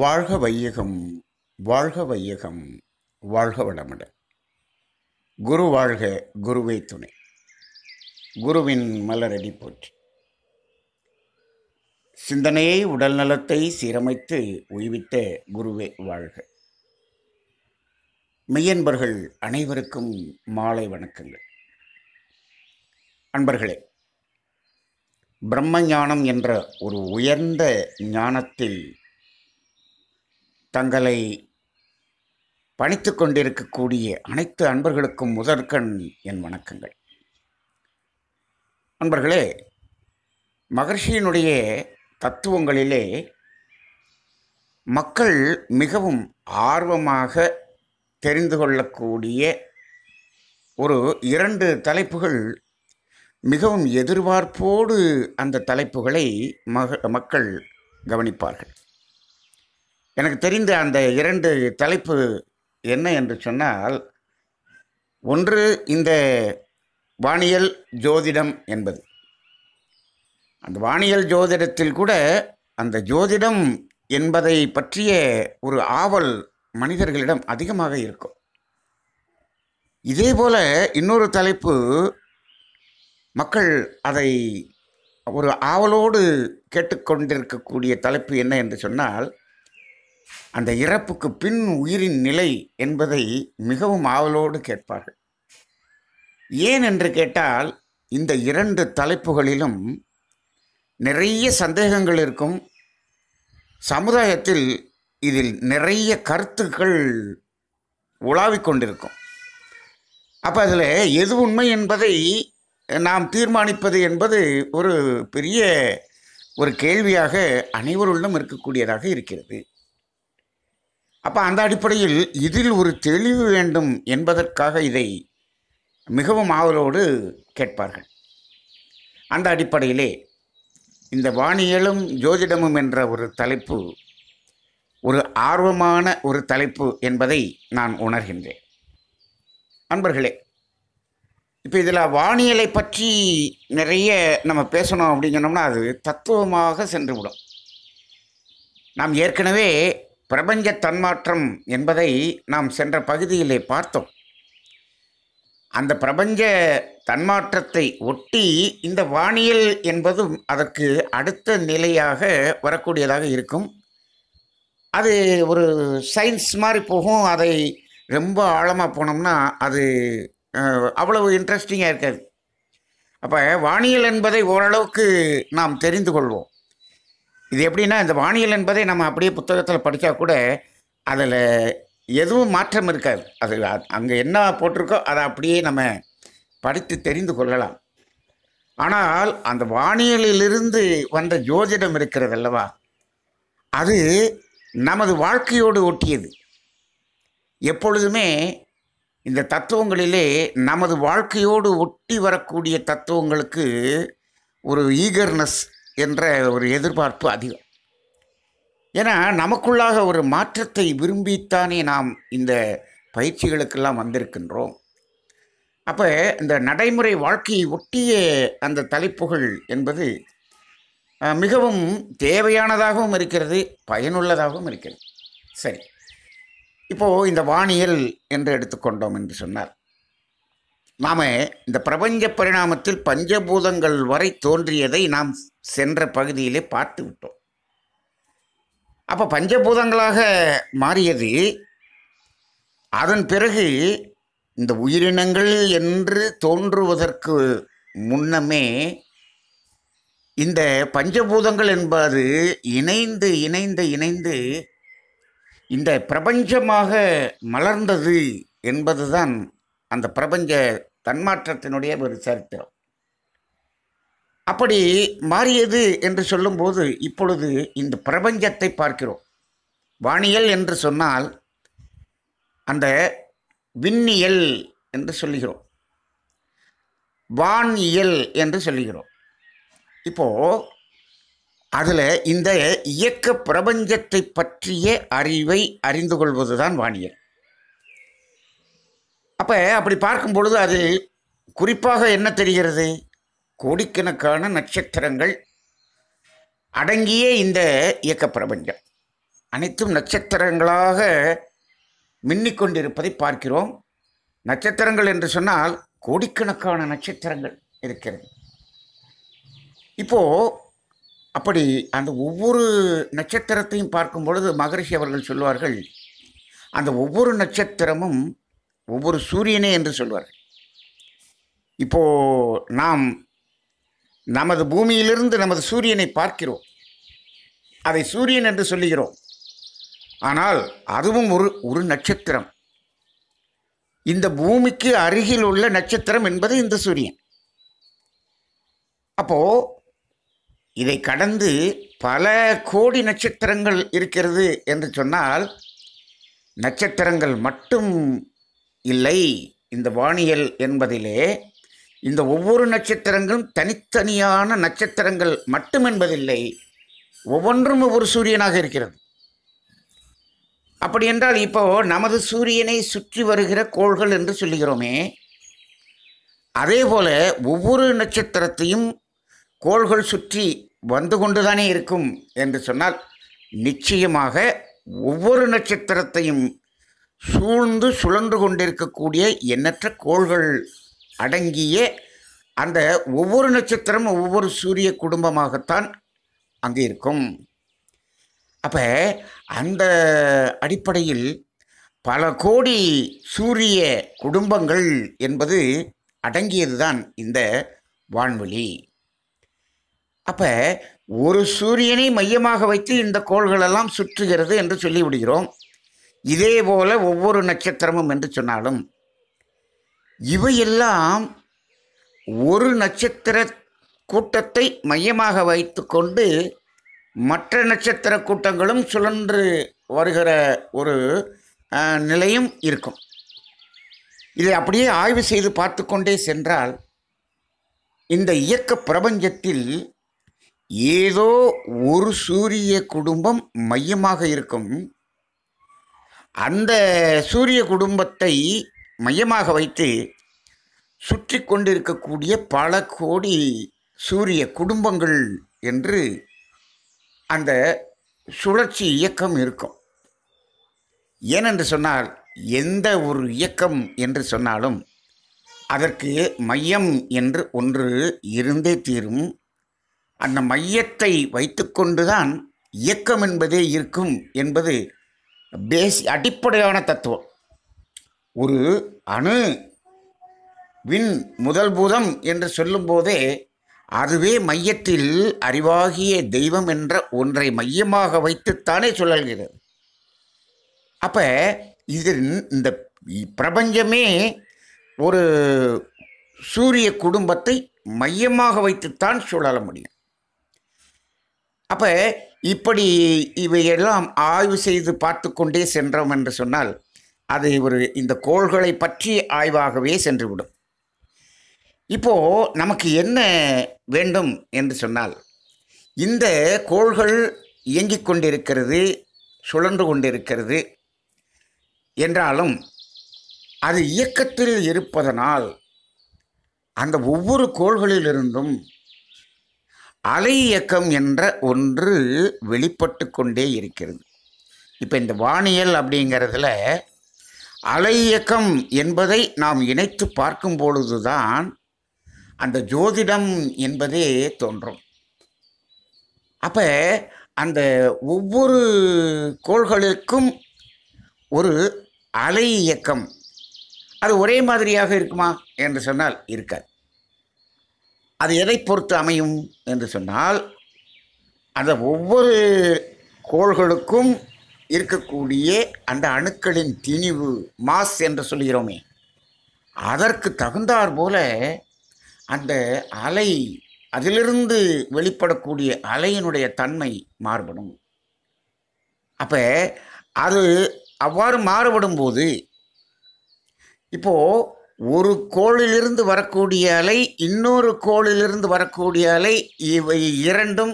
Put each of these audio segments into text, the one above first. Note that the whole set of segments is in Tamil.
வாழ்க வையகம் வாழ்க வையகம் வாழ்க வளமுட குரு வாழ்க குருவே துணை குருவின் மலரடி போற்றி சிந்தனையை உடல் நலத்தை சீரமைத்து உய்வித்த குருவே வாழ்க மெய்யன்பர்கள் அனைவருக்கும் மாலை வணக்கங்கள் அன்பர்களே பிரம்ம ஞானம் என்ற ஒரு உயர்ந்த ஞானத்தில் தங்களை பணித்து கொண்டிருக்கக்கூடிய அனைத்து அன்பர்களுக்கும் முதற்கண் என் வணக்கங்கள் அன்பர்களே மகர்ஷியினுடைய தத்துவங்களிலே மக்கள் மிகவும் ஆர்வமாக தெரிந்து கொள்ளக்கூடிய ஒரு இரண்டு தலைப்புகள் மிகவும் எதிர்பார்ப்போடு அந்த தலைப்புகளை மக மக்கள் கவனிப்பார்கள் எனக்கு தெரிந்த அந்த இரண்டு தலைப்பு என்ன என்று சொன்னால் ஒன்று இந்த வானியல் ஜோதிடம் என்பது அந்த வானியல் ஜோதிடத்தில் கூட அந்த ஜோதிடம் என்பதை பற்றிய ஒரு ஆவல் மனிதர்களிடம் அதிகமாக இருக்கும் இதே போல் இன்னொரு தலைப்பு மக்கள் அதை ஒரு ஆவலோடு கேட்டுக்கொண்டிருக்கக்கூடிய தலைப்பு என்ன என்று சொன்னால் அந்த இறப்புக்கு பின் உயிரின் நிலை என்பதை மிகவும் ஆவலோடு கேட்பார்கள் ஏன் என்று கேட்டால் இந்த இரண்டு தலைப்புகளிலும் நிறைய சந்தேகங்கள் இருக்கும் சமுதாயத்தில் இதில் நிறைய கருத்துக்கள் உலாவிக் கொண்டிருக்கும் அப்போ அதில் எது உண்மை என்பதை நாம் தீர்மானிப்பது என்பது ஒரு பெரிய ஒரு கேள்வியாக அனைவருள்ளும் இருக்கக்கூடியதாக இருக்கிறது அப்போ அந்த அடிப்படையில் இதில் ஒரு தெளிவு வேண்டும் என்பதற்காக இதை மிகவும் ஆவலோடு கேட்பார்கள் அந்த அடிப்படையிலே இந்த வானியலும் ஜோதிடமும் என்ற ஒரு தலைப்பு ஒரு ஆர்வமான ஒரு தலைப்பு என்பதை நான் உணர்கின்றேன் அன்பர்களே இப்போ இதில் வானியலை பற்றி நிறைய நம்ம பேசணும் அப்படிங்கிறோம்னா அது தத்துவமாக சென்றுவிடும் நாம் ஏற்கனவே பிரபஞ்ச தன்மாற்றம் என்பதை நாம் சென்ற பகுதியிலே பார்த்தோம் அந்த பிரபஞ்ச தன்மாற்றத்தை ஒட்டி இந்த வானியல் என்பதும் அதற்கு அடுத்த நிலையாக வரக்கூடியதாக இருக்கும் அது ஒரு சயின்ஸ் மாதிரி போகும் அதை ரொம்ப ஆழமாக போனோம்னா அது அவ்வளவு இன்ட்ரெஸ்டிங்காக இருக்காது அப்போ வானியல் என்பதை ஓரளவுக்கு நாம் தெரிந்து கொள்வோம் இது எப்படின்னா இந்த வானியல் என்பதை நம்ம அப்படியே புத்தகத்தில் படித்தா கூட அதில் எதுவும் மாற்றம் இருக்காது அது அங்கே என்ன போட்டிருக்கோ அதை அப்படியே நம்ம படித்து தெரிந்து கொள்ளலாம் ஆனால் அந்த வானியலிலிருந்து வந்த ஜோதிடம் இருக்கிறது அல்லவா அது நமது வாழ்க்கையோடு ஒட்டியது எப்பொழுதுமே இந்த தத்துவங்களிலே நமது வாழ்க்கையோடு ஒட்டி வரக்கூடிய தத்துவங்களுக்கு ஒரு ஈகர்னஸ் என்ற ஒரு எதிர்பார்ப்பு அதிகம் ஏன்னா நமக்குள்ளாக ஒரு மாற்றத்தை விரும்பித்தானே நாம் இந்த பயிற்சிகளுக்கெல்லாம் வந்திருக்கின்றோம் அப்போ இந்த நடைமுறை வாழ்க்கையை ஒட்டிய அந்த தலைப்புகள் என்பது மிகவும் தேவையானதாகவும் இருக்கிறது பயனுள்ளதாகவும் இருக்கிறது சரி இப்போது இந்த வானியல் என்று எடுத்துக்கொண்டோம் என்று சொன்னார் நாம் இந்த பிரபஞ்ச பரிணாமத்தில் பஞ்சபூதங்கள் வரை தோன்றியதை நாம் சென்ற பகுதியிலே பார்த்து விட்டோம் அப்போ பஞ்சபூதங்களாக மாறியது அதன் பிறகு இந்த உயிரினங்கள் என்று தோன்றுவதற்கு முன்னமே இந்த பஞ்சபூதங்கள் என்பது இணைந்து இணைந்து இணைந்து இந்த பிரபஞ்சமாக மலர்ந்தது என்பதுதான் அந்த பிரபஞ்ச தன்மாற்றத்தினுடைய ஒரு சரித்திரம் அப்படி மாறியது என்று சொல்லும்போது இப்பொழுது இந்த பிரபஞ்சத்தை பார்க்கிறோம் வானியல் என்று சொன்னால் அந்த விண்ணியல் என்று சொல்லுகிறோம் வானியல் என்று சொல்லுகிறோம் இப்போது அதில் இந்த இயக்க பிரபஞ்சத்தை பற்றிய அறிவை அறிந்து கொள்வது தான் வானியல் அப்போ அப்படி பார்க்கும் பொழுது அது குறிப்பாக என்ன தெரிகிறது கோடிக்கணக்கான நட்சத்திரங்கள் அடங்கிய இந்த இயக்க பிரபஞ்சம் அனைத்தும் நட்சத்திரங்களாக கொண்டிருப்பதை பார்க்கிறோம் நட்சத்திரங்கள் என்று சொன்னால் கோடிக்கணக்கான நட்சத்திரங்கள் இருக்கிறது இப்போது அப்படி அந்த ஒவ்வொரு நட்சத்திரத்தையும் பார்க்கும் பொழுது மகரிஷி அவர்கள் சொல்வார்கள் அந்த ஒவ்வொரு நட்சத்திரமும் ஒவ்வொரு சூரியனே என்று சொல்வார் இப்போது நாம் நமது பூமியிலிருந்து நமது சூரியனை பார்க்கிறோம் அதை சூரியன் என்று சொல்லுகிறோம் ஆனால் அதுவும் ஒரு ஒரு நட்சத்திரம் இந்த பூமிக்கு அருகில் உள்ள நட்சத்திரம் என்பது இந்த சூரியன் அப்போது இதை கடந்து பல கோடி நட்சத்திரங்கள் இருக்கிறது என்று சொன்னால் நட்சத்திரங்கள் மட்டும் இல்லை இந்த வானியல் என்பதிலே இந்த ஒவ்வொரு நட்சத்திரங்களும் தனித்தனியான நட்சத்திரங்கள் மட்டும் என்பதில்லை ஒவ்வொன்றும் ஒவ்வொரு சூரியனாக இருக்கிறது அப்படி என்றால் இப்போ நமது சூரியனை சுற்றி வருகிற கோள்கள் என்று சொல்லுகிறோமே அதே போல ஒவ்வொரு நட்சத்திரத்தையும் கோள்கள் சுற்றி வந்து கொண்டுதானே இருக்கும் என்று சொன்னால் நிச்சயமாக ஒவ்வொரு நட்சத்திரத்தையும் சூழ்ந்து சுழன்று கொண்டிருக்கக்கூடிய எண்ணற்ற கோள்கள் அடங்கிய அந்த ஒவ்வொரு நட்சத்திரமும் ஒவ்வொரு சூரிய குடும்பமாகத்தான் அங்கே இருக்கும் அப்போ அந்த அடிப்படையில் பல கோடி சூரிய குடும்பங்கள் என்பது அடங்கியது தான் இந்த வான்வெளி அப்போ ஒரு சூரியனை மையமாக வைத்து இந்த கோள்களெல்லாம் சுற்றுகிறது என்று சொல்லிவிடுகிறோம் இதே போல ஒவ்வொரு நட்சத்திரமும் என்று சொன்னாலும் இவையெல்லாம் ஒரு நட்சத்திர கூட்டத்தை மையமாக வைத்து கொண்டு மற்ற நட்சத்திர கூட்டங்களும் சுழன்று வருகிற ஒரு நிலையும் இருக்கும் இதை அப்படியே ஆய்வு செய்து பார்த்து கொண்டே சென்றால் இந்த இயக்க பிரபஞ்சத்தில் ஏதோ ஒரு சூரிய குடும்பம் மையமாக இருக்கும் அந்த சூரிய குடும்பத்தை மையமாக வைத்து சுற்றி கொண்டிருக்கக்கூடிய பல கோடி சூரிய குடும்பங்கள் என்று அந்த சுழற்சி இயக்கம் இருக்கும் ஏனென்று சொன்னால் எந்த ஒரு இயக்கம் என்று சொன்னாலும் அதற்கு மையம் என்று ஒன்று இருந்தே தீரும் அந்த மையத்தை வைத்துக்கொண்டுதான் இயக்கம் என்பதே இருக்கும் என்பது பேஸ் அடிப்படையான தத்துவம் ஒரு அணு வின் முதல் பூதம் என்று சொல்லும்போதே அதுவே மையத்தில் அறிவாகிய தெய்வம் என்ற ஒன்றை மையமாக வைத்துத்தானே சொல்லல்கிறது அப்போ இது இந்த பிரபஞ்சமே ஒரு சூரிய குடும்பத்தை மையமாக வைத்துத்தான் சொல்ல முடியும் அப்போ இப்படி இவையெல்லாம் ஆய்வு செய்து பார்த்து கொண்டே சென்றோம் என்று சொன்னால் அது ஒரு இந்த கோள்களை பற்றி ஆய்வாகவே சென்றுவிடும் இப்போது நமக்கு என்ன வேண்டும் என்று சொன்னால் இந்த கோள்கள் இயங்கிக் கொண்டிருக்கிறது சுழன்று கொண்டிருக்கிறது என்றாலும் அது இயக்கத்தில் இருப்பதனால் அந்த ஒவ்வொரு கோள்களிலிருந்தும் அலை இயக்கம் என்ற ஒன்று வெளிப்பட்டு கொண்டே இருக்கிறது இப்போ இந்த வானியல் அப்படிங்கிறதுல அலை இயக்கம் என்பதை நாம் இணைத்து பார்க்கும் பொழுதுதான் அந்த ஜோதிடம் என்பதே தோன்றும் அப்போ அந்த ஒவ்வொரு கோள்களுக்கும் ஒரு அலை இயக்கம் அது ஒரே மாதிரியாக இருக்குமா என்று சொன்னால் இருக்காது அது எதை பொறுத்து அமையும் என்று சொன்னால் அந்த ஒவ்வொரு கோள்களுக்கும் இருக்கக்கூடிய அந்த அணுக்களின் திணிவு மாஸ் என்று சொல்கிறோமே அதற்கு தகுந்தார் போல அந்த அலை அதிலிருந்து வெளிப்படக்கூடிய அலையினுடைய தன்மை மாறுபடும் அப்போ அது அவ்வாறு மாறுபடும் போது இப்போது ஒரு கோளிலிருந்து வரக்கூடிய அலை இன்னொரு கோளிலிருந்து வரக்கூடிய அலை இவை இரண்டும்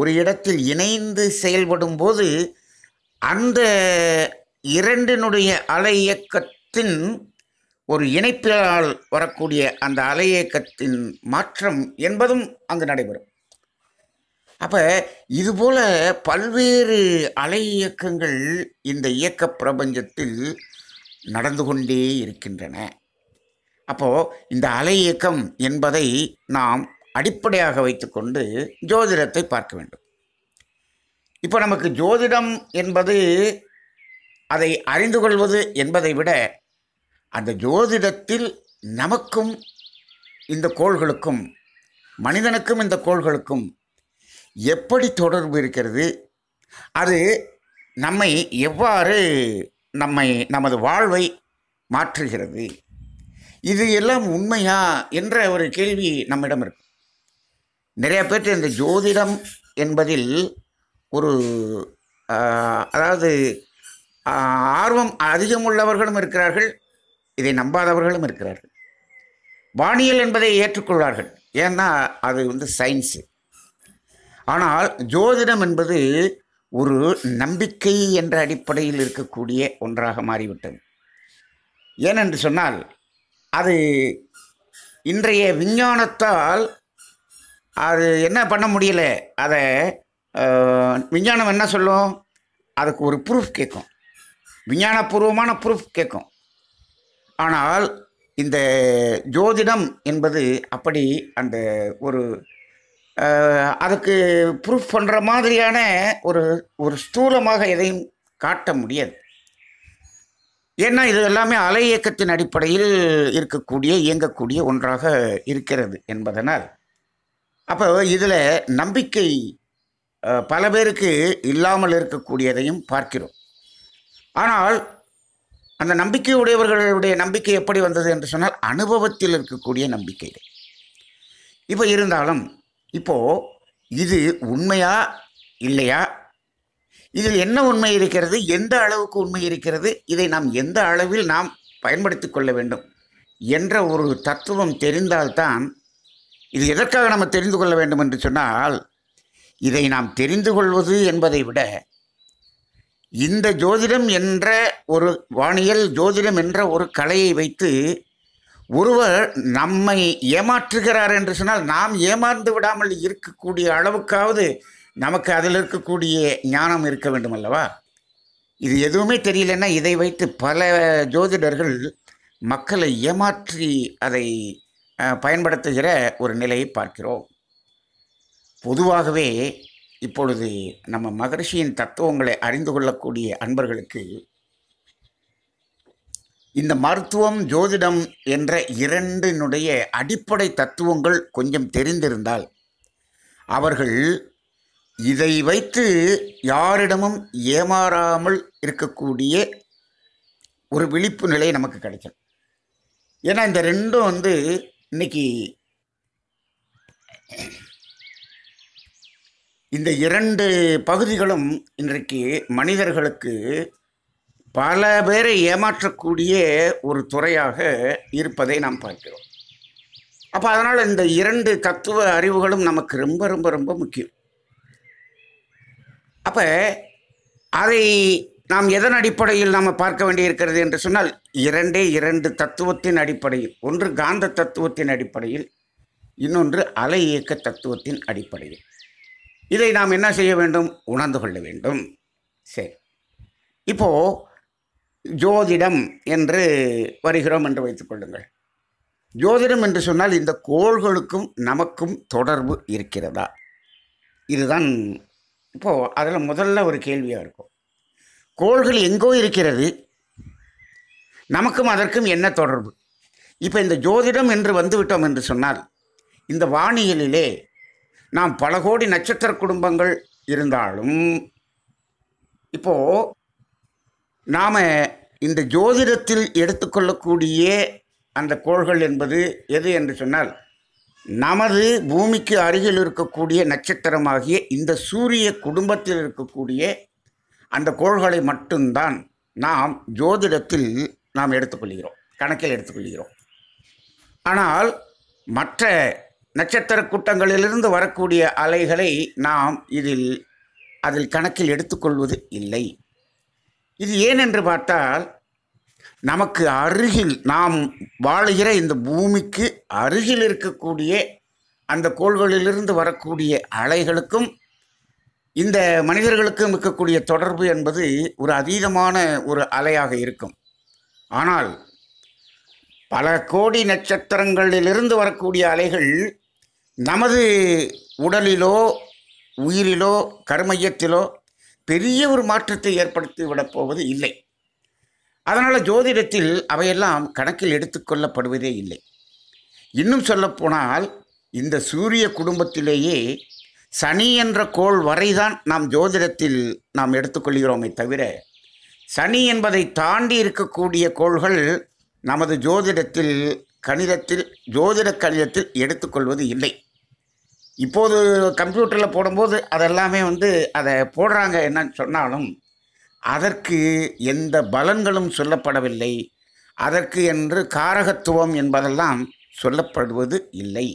ஒரு இடத்தில் இணைந்து செயல்படும் போது அந்த இரண்டினுடைய அலை இயக்கத்தின் ஒரு இணைப்பினால் வரக்கூடிய அந்த அலை இயக்கத்தின் மாற்றம் என்பதும் அங்கு நடைபெறும் அப்போ இதுபோல் பல்வேறு அலை இயக்கங்கள் இந்த இயக்க பிரபஞ்சத்தில் நடந்து கொண்டே இருக்கின்றன அப்போது இந்த அலை இயக்கம் என்பதை நாம் அடிப்படையாக வைத்துக்கொண்டு ஜோதிடத்தை பார்க்க வேண்டும் இப்போ நமக்கு ஜோதிடம் என்பது அதை அறிந்து கொள்வது என்பதை விட அந்த ஜோதிடத்தில் நமக்கும் இந்த கோள்களுக்கும் மனிதனுக்கும் இந்த கோள்களுக்கும் எப்படி தொடர்பு இருக்கிறது அது நம்மை எவ்வாறு நம்மை நமது வாழ்வை மாற்றுகிறது இது எல்லாம் உண்மையா என்ற ஒரு கேள்வி நம்மிடம் இருக்கு நிறைய பேர் இந்த ஜோதிடம் என்பதில் ஒரு அதாவது ஆர்வம் அதிகம் உள்ளவர்களும் இருக்கிறார்கள் இதை நம்பாதவர்களும் இருக்கிறார்கள் வானியல் என்பதை ஏற்றுக்கொள்வார்கள் ஏன்னா அது வந்து சயின்ஸு ஆனால் ஜோதிடம் என்பது ஒரு நம்பிக்கை என்ற அடிப்படையில் இருக்கக்கூடிய ஒன்றாக மாறிவிட்டது ஏனென்று சொன்னால் அது இன்றைய விஞ்ஞானத்தால் அது என்ன பண்ண முடியல அதை விஞ்ஞானம் என்ன சொல்லும் அதுக்கு ஒரு ப்ரூஃப் கேட்கும் விஞ்ஞானபூர்வமான ப்ரூஃப் கேட்கும் ஆனால் இந்த ஜோதிடம் என்பது அப்படி அந்த ஒரு அதுக்கு ப்ரூஃப் பண்ணுற மாதிரியான ஒரு ஒரு ஸ்தூலமாக எதையும் காட்ட முடியாது ஏன்னா இது எல்லாமே அலை இயக்கத்தின் அடிப்படையில் இருக்கக்கூடிய இயங்கக்கூடிய ஒன்றாக இருக்கிறது என்பதனால் அப்போ இதில் நம்பிக்கை பல பேருக்கு இல்லாமல் இருக்கக்கூடியதையும் பார்க்கிறோம் ஆனால் அந்த நம்பிக்கை உடையவர்களுடைய நம்பிக்கை எப்படி வந்தது என்று சொன்னால் அனுபவத்தில் இருக்கக்கூடிய நம்பிக்கை இப்போ இருந்தாலும் இப்போது இது உண்மையா இல்லையா இதில் என்ன உண்மை இருக்கிறது எந்த அளவுக்கு உண்மை இருக்கிறது இதை நாம் எந்த அளவில் நாம் பயன்படுத்தி கொள்ள வேண்டும் என்ற ஒரு தத்துவம் தெரிந்தால்தான் இது எதற்காக நம்ம தெரிந்து கொள்ள வேண்டும் என்று சொன்னால் இதை நாம் தெரிந்து கொள்வது என்பதை விட இந்த ஜோதிடம் என்ற ஒரு வானியல் ஜோதிடம் என்ற ஒரு கலையை வைத்து ஒருவர் நம்மை ஏமாற்றுகிறார் என்று சொன்னால் நாம் ஏமாந்து விடாமல் இருக்கக்கூடிய அளவுக்காவது நமக்கு அதில் இருக்கக்கூடிய ஞானம் இருக்க வேண்டும் அல்லவா இது எதுவுமே தெரியலன்னா இதை வைத்து பல ஜோதிடர்கள் மக்களை ஏமாற்றி அதை பயன்படுத்துகிற ஒரு நிலையை பார்க்கிறோம் பொதுவாகவே இப்பொழுது நம்ம மகரிஷியின் தத்துவங்களை அறிந்து கொள்ளக்கூடிய அன்பர்களுக்கு இந்த மருத்துவம் ஜோதிடம் என்ற இரண்டினுடைய அடிப்படை தத்துவங்கள் கொஞ்சம் தெரிந்திருந்தால் அவர்கள் இதை வைத்து யாரிடமும் ஏமாறாமல் இருக்கக்கூடிய ஒரு விழிப்பு நிலை நமக்கு கிடைக்கும் ஏன்னா இந்த ரெண்டும் வந்து இன்னைக்கு இந்த இரண்டு பகுதிகளும் இன்றைக்கு மனிதர்களுக்கு பல பேரை ஏமாற்றக்கூடிய ஒரு துறையாக இருப்பதை நாம் பார்க்கிறோம் அப்போ அதனால் இந்த இரண்டு தத்துவ அறிவுகளும் நமக்கு ரொம்ப ரொம்ப ரொம்ப முக்கியம் அப்போ அதை நாம் எதன் அடிப்படையில் நாம் பார்க்க வேண்டியிருக்கிறது என்று சொன்னால் இரண்டே இரண்டு தத்துவத்தின் அடிப்படையில் ஒன்று காந்த தத்துவத்தின் அடிப்படையில் இன்னொன்று அலை இயக்க தத்துவத்தின் அடிப்படையில் இதை நாம் என்ன செய்ய வேண்டும் உணர்ந்து கொள்ள வேண்டும் சரி இப்போது ஜோதிடம் என்று வருகிறோம் என்று வைத்துக்கொள்ளுங்கள் ஜோதிடம் என்று சொன்னால் இந்த கோள்களுக்கும் நமக்கும் தொடர்பு இருக்கிறதா இதுதான் இப்போது அதில் முதல்ல ஒரு கேள்வியாக இருக்கும் கோள்கள் எங்கோ இருக்கிறது நமக்கும் அதற்கும் என்ன தொடர்பு இப்போ இந்த ஜோதிடம் என்று வந்துவிட்டோம் என்று சொன்னால் இந்த வானியலிலே நாம் பல கோடி நட்சத்திர குடும்பங்கள் இருந்தாலும் இப்போது நாம் இந்த ஜோதிடத்தில் எடுத்துக்கொள்ளக்கூடிய அந்த கோள்கள் என்பது எது என்று சொன்னால் நமது பூமிக்கு அருகில் இருக்கக்கூடிய நட்சத்திரமாகிய இந்த சூரிய குடும்பத்தில் இருக்கக்கூடிய அந்த கோள்களை மட்டும்தான் நாம் ஜோதிடத்தில் நாம் எடுத்துக்கொள்கிறோம் கணக்கில் எடுத்துக்கொள்கிறோம் ஆனால் மற்ற நட்சத்திர கூட்டங்களிலிருந்து வரக்கூடிய அலைகளை நாம் இதில் அதில் கணக்கில் எடுத்துக்கொள்வது இல்லை இது ஏனென்று பார்த்தால் நமக்கு அருகில் நாம் வாழுகிற இந்த பூமிக்கு அருகில் இருக்கக்கூடிய அந்த கோள்களிலிருந்து வரக்கூடிய அலைகளுக்கும் இந்த மனிதர்களுக்கும் இருக்கக்கூடிய தொடர்பு என்பது ஒரு அதீதமான ஒரு அலையாக இருக்கும் ஆனால் பல கோடி நட்சத்திரங்களிலிருந்து வரக்கூடிய அலைகள் நமது உடலிலோ உயிரிலோ கருமையத்திலோ பெரிய ஒரு மாற்றத்தை ஏற்படுத்தி போவது இல்லை அதனால் ஜோதிடத்தில் அவையெல்லாம் கணக்கில் எடுத்துக்கொள்ளப்படுவதே இல்லை இன்னும் சொல்லப்போனால் இந்த சூரிய குடும்பத்திலேயே சனி என்ற கோள் வரைதான் நாம் ஜோதிடத்தில் நாம் எடுத்துக்கொள்கிறோமே தவிர சனி என்பதை தாண்டி இருக்கக்கூடிய கோள்கள் நமது ஜோதிடத்தில் கணிதத்தில் ஜோதிட கணிதத்தில் எடுத்துக்கொள்வது இல்லை இப்போது கம்ப்யூட்டரில் போடும்போது அதெல்லாமே வந்து அதை போடுறாங்க என்னன்னு சொன்னாலும் அதற்கு எந்த பலன்களும் சொல்லப்படவில்லை அதற்கு என்று காரகத்துவம் என்பதெல்லாம் சொல்லப்படுவது இல்லை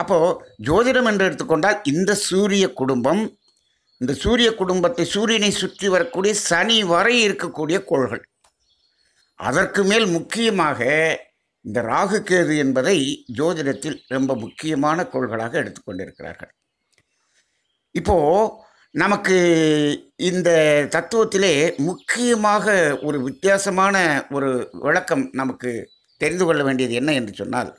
அப்போது ஜோதிடம் என்று எடுத்துக்கொண்டால் இந்த சூரிய குடும்பம் இந்த சூரிய குடும்பத்தை சூரியனை சுற்றி வரக்கூடிய சனி வரை இருக்கக்கூடிய கோள்கள் அதற்கு மேல் முக்கியமாக இந்த ராகு கேது என்பதை ஜோதிடத்தில் ரொம்ப முக்கியமான கோள்களாக எடுத்துக்கொண்டிருக்கிறார்கள் இப்போது நமக்கு இந்த தத்துவத்திலே முக்கியமாக ஒரு வித்தியாசமான ஒரு விளக்கம் நமக்கு தெரிந்து கொள்ள வேண்டியது என்ன என்று சொன்னால்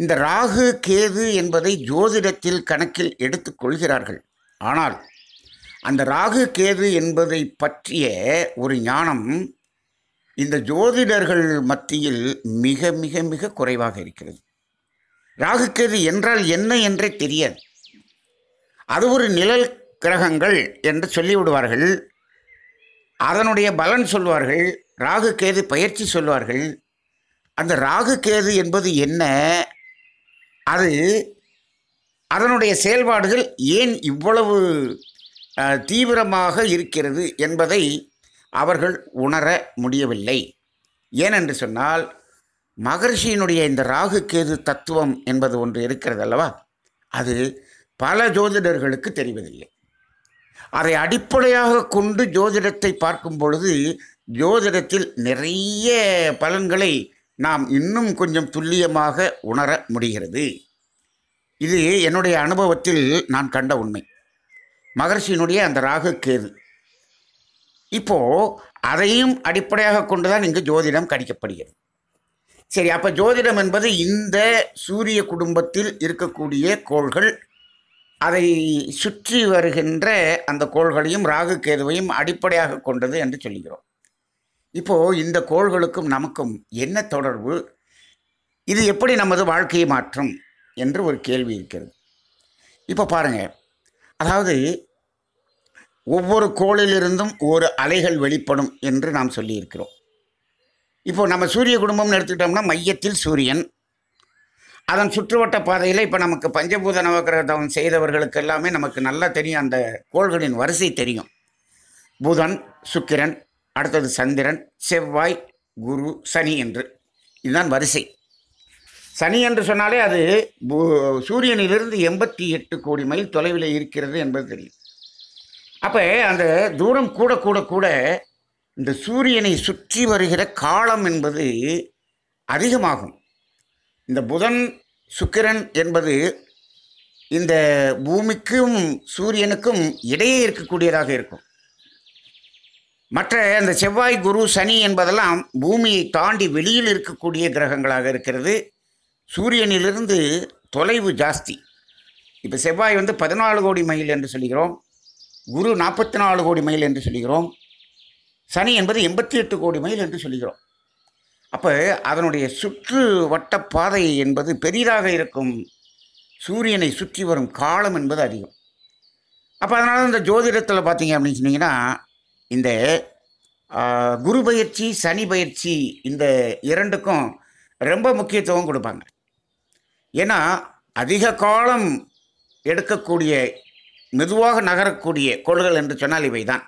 இந்த ராகு கேது என்பதை ஜோதிடத்தில் கணக்கில் எடுத்துக்கொள்கிறார்கள் ஆனால் அந்த ராகு கேது என்பதை பற்றிய ஒரு ஞானம் இந்த ஜோதிடர்கள் மத்தியில் மிக மிக மிக குறைவாக இருக்கிறது ராகு கேது என்றால் என்ன என்றே தெரியாது அது ஒரு நிழல் கிரகங்கள் என்று சொல்லிவிடுவார்கள் அதனுடைய பலன் சொல்வார்கள் ராகு கேது பயிற்சி சொல்வார்கள் அந்த ராகு கேது என்பது என்ன அது அதனுடைய செயல்பாடுகள் ஏன் இவ்வளவு தீவிரமாக இருக்கிறது என்பதை அவர்கள் உணர முடியவில்லை ஏனென்று சொன்னால் மகர்ஷியினுடைய இந்த ராகு கேது தத்துவம் என்பது ஒன்று இருக்கிறது அல்லவா அது பல ஜோதிடர்களுக்கு தெரிவதில்லை அதை அடிப்படையாக கொண்டு ஜோதிடத்தை பார்க்கும் பொழுது ஜோதிடத்தில் நிறைய பலன்களை நாம் இன்னும் கொஞ்சம் துல்லியமாக உணர முடிகிறது இது என்னுடைய அனுபவத்தில் நான் கண்ட உண்மை மகர்ஷியினுடைய அந்த ராகு கேது இப்போது அதையும் அடிப்படையாக கொண்டு தான் இங்கு ஜோதிடம் கணிக்கப்படுகிறது சரி அப்போ ஜோதிடம் என்பது இந்த சூரிய குடும்பத்தில் இருக்கக்கூடிய கோள்கள் அதை சுற்றி வருகின்ற அந்த கோள்களையும் ராகு கேதுவையும் அடிப்படையாக கொண்டது என்று சொல்கிறோம் இப்போது இந்த கோள்களுக்கும் நமக்கும் என்ன தொடர்பு இது எப்படி நமது வாழ்க்கையை மாற்றும் என்று ஒரு கேள்வி இருக்கிறது இப்போ பாருங்கள் அதாவது ஒவ்வொரு கோளிலிருந்தும் ஒரு அலைகள் வெளிப்படும் என்று நாம் சொல்லியிருக்கிறோம் இப்போது நம்ம சூரிய குடும்பம்னு எடுத்துக்கிட்டோம்னா மையத்தில் சூரியன் அதன் சுற்றுவட்ட பாதையில் இப்போ நமக்கு பஞ்சபூத நவகிரகம் செய்தவர்களுக்கு எல்லாமே நமக்கு நல்லா தெரியும் அந்த கோள்களின் வரிசை தெரியும் புதன் சுக்கிரன் அடுத்தது சந்திரன் செவ்வாய் குரு சனி என்று இதுதான் வரிசை சனி என்று சொன்னாலே அது சூரியனிலிருந்து எண்பத்தி எட்டு கோடி மைல் தொலைவில் இருக்கிறது என்பது தெரியும் அப்போ அந்த தூரம் கூட கூட கூட இந்த சூரியனை சுற்றி வருகிற காலம் என்பது அதிகமாகும் இந்த புதன் சுக்கிரன் என்பது இந்த பூமிக்கும் சூரியனுக்கும் இடையே இருக்கக்கூடியதாக இருக்கும் மற்ற அந்த செவ்வாய் குரு சனி என்பதெல்லாம் பூமியை தாண்டி வெளியில் இருக்கக்கூடிய கிரகங்களாக இருக்கிறது சூரியனிலிருந்து தொலைவு ஜாஸ்தி இப்போ செவ்வாய் வந்து பதினாலு கோடி மைல் என்று சொல்கிறோம் குரு நாற்பத்தி நாலு கோடி மைல் என்று சொல்கிறோம் சனி என்பது எண்பத்தி எட்டு கோடி மைல் என்று சொல்கிறோம் அப்போ அதனுடைய சுற்று வட்ட பாதை என்பது பெரிதாக இருக்கும் சூரியனை சுற்றி வரும் காலம் என்பது அதிகம் அப்போ அதனால் இந்த ஜோதிடத்தில் பார்த்தீங்க அப்படின்னு சொன்னீங்கன்னா இந்த குரு பயிற்சி சனி பயிற்சி இந்த இரண்டுக்கும் ரொம்ப முக்கியத்துவம் கொடுப்பாங்க ஏன்னா அதிக காலம் எடுக்கக்கூடிய மெதுவாக நகரக்கூடிய கொள்கள் என்று சொன்னால் இவை தான்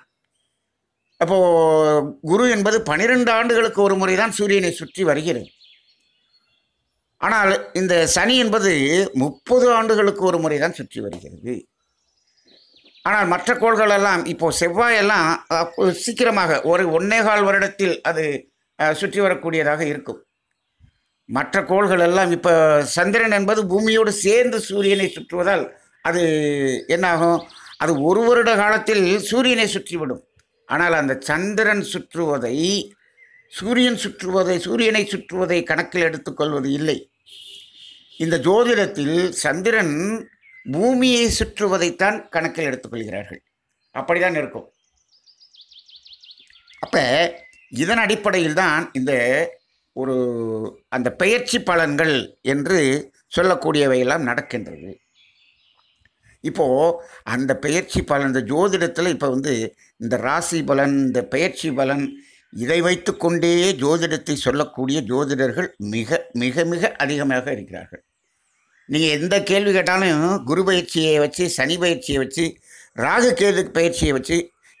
அப்போது குரு என்பது பனிரெண்டு ஆண்டுகளுக்கு ஒரு முறை தான் சூரியனை சுற்றி வருகிறது ஆனால் இந்த சனி என்பது முப்பது ஆண்டுகளுக்கு ஒரு முறை தான் சுற்றி வருகிறது ஆனால் மற்ற கோள்கள் எல்லாம் இப்போது செவ்வாயெல்லாம் சீக்கிரமாக ஒரு ஒன்னேகால் வருடத்தில் அது சுற்றி வரக்கூடியதாக இருக்கும் மற்ற கோள்கள் எல்லாம் இப்போ சந்திரன் என்பது பூமியோடு சேர்ந்து சூரியனை சுற்றுவதால் அது என்னாகும் அது ஒரு வருட காலத்தில் சூரியனை சுற்றிவிடும் ஆனால் அந்த சந்திரன் சுற்றுவதை சூரியன் சுற்றுவதை சூரியனை சுற்றுவதை கணக்கில் எடுத்துக்கொள்வது இல்லை இந்த ஜோதிடத்தில் சந்திரன் பூமியை சுற்றுவதைத்தான் கணக்கில் எடுத்துக்கொள்கிறார்கள் அப்படிதான் இருக்கும் அப்போ இதன் அடிப்படையில் தான் இந்த ஒரு அந்த பெயர்ச்சி பலன்கள் என்று சொல்லக்கூடியவையெல்லாம் நடக்கின்றது இப்போது அந்த பெயர்ச்சி பலன் இந்த ஜோதிடத்தில் இப்போ வந்து இந்த ராசி பலன் இந்த பயிற்சி பலன் இதை வைத்து கொண்டே ஜோதிடத்தை சொல்லக்கூடிய ஜோதிடர்கள் மிக மிக மிக அதிகமாக இருக்கிறார்கள் நீங்கள் எந்த கேள்வி கேட்டாலும் குரு பயிற்சியை வச்சு சனி பயிற்சியை வச்சு ராகு கேது பயிற்சியை வச்சு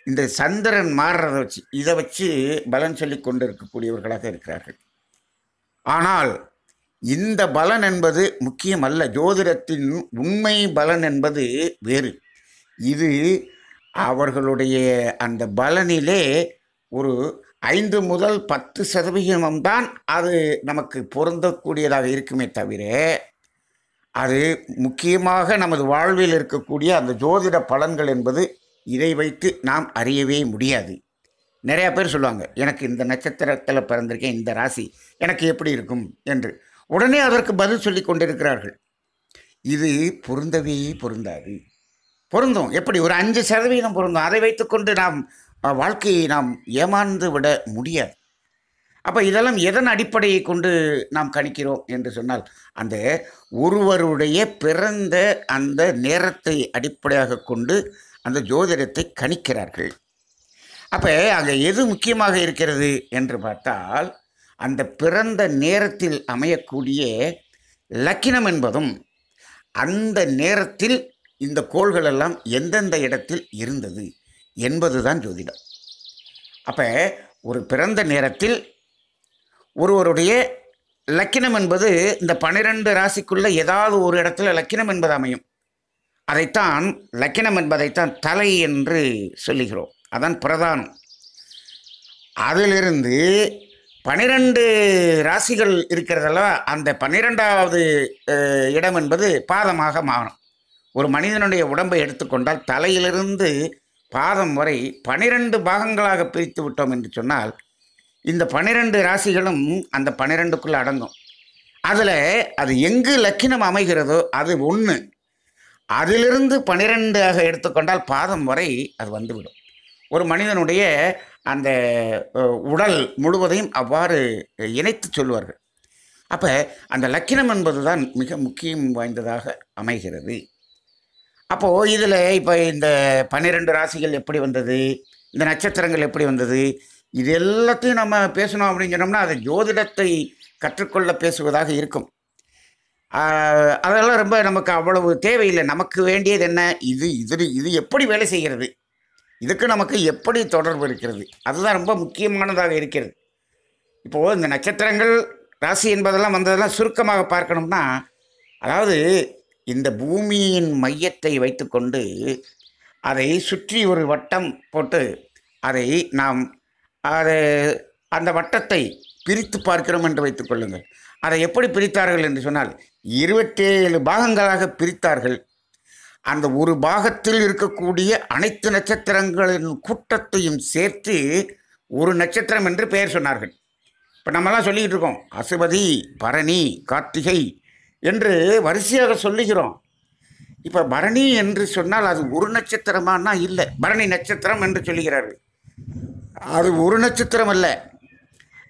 இந்த சந்திரன் மாறுறதை வச்சு இதை வச்சு பலன் சொல்லி கொண்டு இருக்கக்கூடியவர்களாக இருக்கிறார்கள் ஆனால் இந்த பலன் என்பது முக்கியமல்ல ஜோதிடத்தின் உண்மை பலன் என்பது வேறு இது அவர்களுடைய அந்த பலனிலே ஒரு ஐந்து முதல் பத்து தான் அது நமக்கு பொருந்தக்கூடியதாக இருக்குமே தவிர அது முக்கியமாக நமது வாழ்வில் இருக்கக்கூடிய அந்த ஜோதிட பலன்கள் என்பது இதை வைத்து நாம் அறியவே முடியாது நிறையா பேர் சொல்லுவாங்க எனக்கு இந்த நட்சத்திரத்தில் பிறந்திருக்கேன் இந்த ராசி எனக்கு எப்படி இருக்கும் என்று உடனே அதற்கு பதில் சொல்லி கொண்டிருக்கிறார்கள் இது பொருந்தவே பொருந்தாது பொருந்தும் எப்படி ஒரு அஞ்சு சதவீதம் பொருந்தும் அதை வைத்துக்கொண்டு நாம் வாழ்க்கையை நாம் ஏமாந்து விட முடியாது அப்போ இதெல்லாம் எதன் அடிப்படையை கொண்டு நாம் கணிக்கிறோம் என்று சொன்னால் அந்த ஒருவருடைய பிறந்த அந்த நேரத்தை அடிப்படையாக கொண்டு அந்த ஜோதிடத்தை கணிக்கிறார்கள் அப்போ அங்கே எது முக்கியமாக இருக்கிறது என்று பார்த்தால் அந்த பிறந்த நேரத்தில் அமையக்கூடிய லக்கினம் என்பதும் அந்த நேரத்தில் இந்த கோள்களெல்லாம் எந்தெந்த இடத்தில் இருந்தது என்பது தான் ஜோதிடம் அப்போ ஒரு பிறந்த நேரத்தில் ஒருவருடைய லக்கினம் என்பது இந்த பனிரெண்டு ராசிக்குள்ளே ஏதாவது ஒரு இடத்துல லக்கினம் என்பது அமையும் அதைத்தான் லக்கினம் என்பதைத்தான் தலை என்று சொல்லுகிறோம் அதான் பிரதானம் அதிலிருந்து பனிரெண்டு ராசிகள் இருக்கிறதெல்லாம் அந்த பன்னிரெண்டாவது இடம் என்பது பாதமாக மாறும் ஒரு மனிதனுடைய உடம்பை எடுத்துக்கொண்டால் தலையிலிருந்து பாதம் வரை பனிரெண்டு பாகங்களாக பிரித்து விட்டோம் என்று சொன்னால் இந்த பனிரெண்டு ராசிகளும் அந்த பனிரெண்டுக்குள்ளே அடங்கும் அதில் அது எங்கு லக்கினம் அமைகிறதோ அது ஒன்று அதிலிருந்து பனிரெண்டாக எடுத்துக்கொண்டால் பாதம் வரை அது வந்துவிடும் ஒரு மனிதனுடைய அந்த உடல் முழுவதையும் அவ்வாறு இணைத்து சொல்வார்கள் அப்போ அந்த லக்கினம் என்பது தான் மிக முக்கியம் வாய்ந்ததாக அமைகிறது அப்போது இதில் இப்போ இந்த பன்னிரெண்டு ராசிகள் எப்படி வந்தது இந்த நட்சத்திரங்கள் எப்படி வந்தது இது எல்லாத்தையும் நம்ம பேசணும் அப்படின்னு சொன்னோம்னா அது ஜோதிடத்தை கற்றுக்கொள்ள பேசுவதாக இருக்கும் அதெல்லாம் ரொம்ப நமக்கு அவ்வளவு தேவையில்லை நமக்கு வேண்டியது என்ன இது இது இது எப்படி வேலை செய்கிறது இதுக்கு நமக்கு எப்படி தொடர்பு இருக்கிறது அதுதான் ரொம்ப முக்கியமானதாக இருக்கிறது இப்போது இந்த நட்சத்திரங்கள் ராசி என்பதெல்லாம் வந்ததெல்லாம் சுருக்கமாக பார்க்கணும்னா அதாவது இந்த பூமியின் மையத்தை வைத்துக்கொண்டு அதை சுற்றி ஒரு வட்டம் போட்டு அதை நாம் அதை அந்த வட்டத்தை பிரித்து பார்க்கிறோம் என்று வைத்துக்கொள்ளுங்கள் அதை எப்படி பிரித்தார்கள் என்று சொன்னால் இருபத்தேழு பாகங்களாக பிரித்தார்கள் அந்த ஒரு பாகத்தில் இருக்கக்கூடிய அனைத்து நட்சத்திரங்களின் கூட்டத்தையும் சேர்த்து ஒரு நட்சத்திரம் என்று பெயர் சொன்னார்கள் இப்போ நம்மலாம் சொல்லிக்கிட்டு இருக்கோம் அசுபதி பரணி கார்த்திகை என்று வரிசையாக சொல்லுகிறோம் இப்போ பரணி என்று சொன்னால் அது ஒரு நட்சத்திரமானா இல்லை பரணி நட்சத்திரம் என்று சொல்லுகிறார் அது ஒரு நட்சத்திரம் அல்ல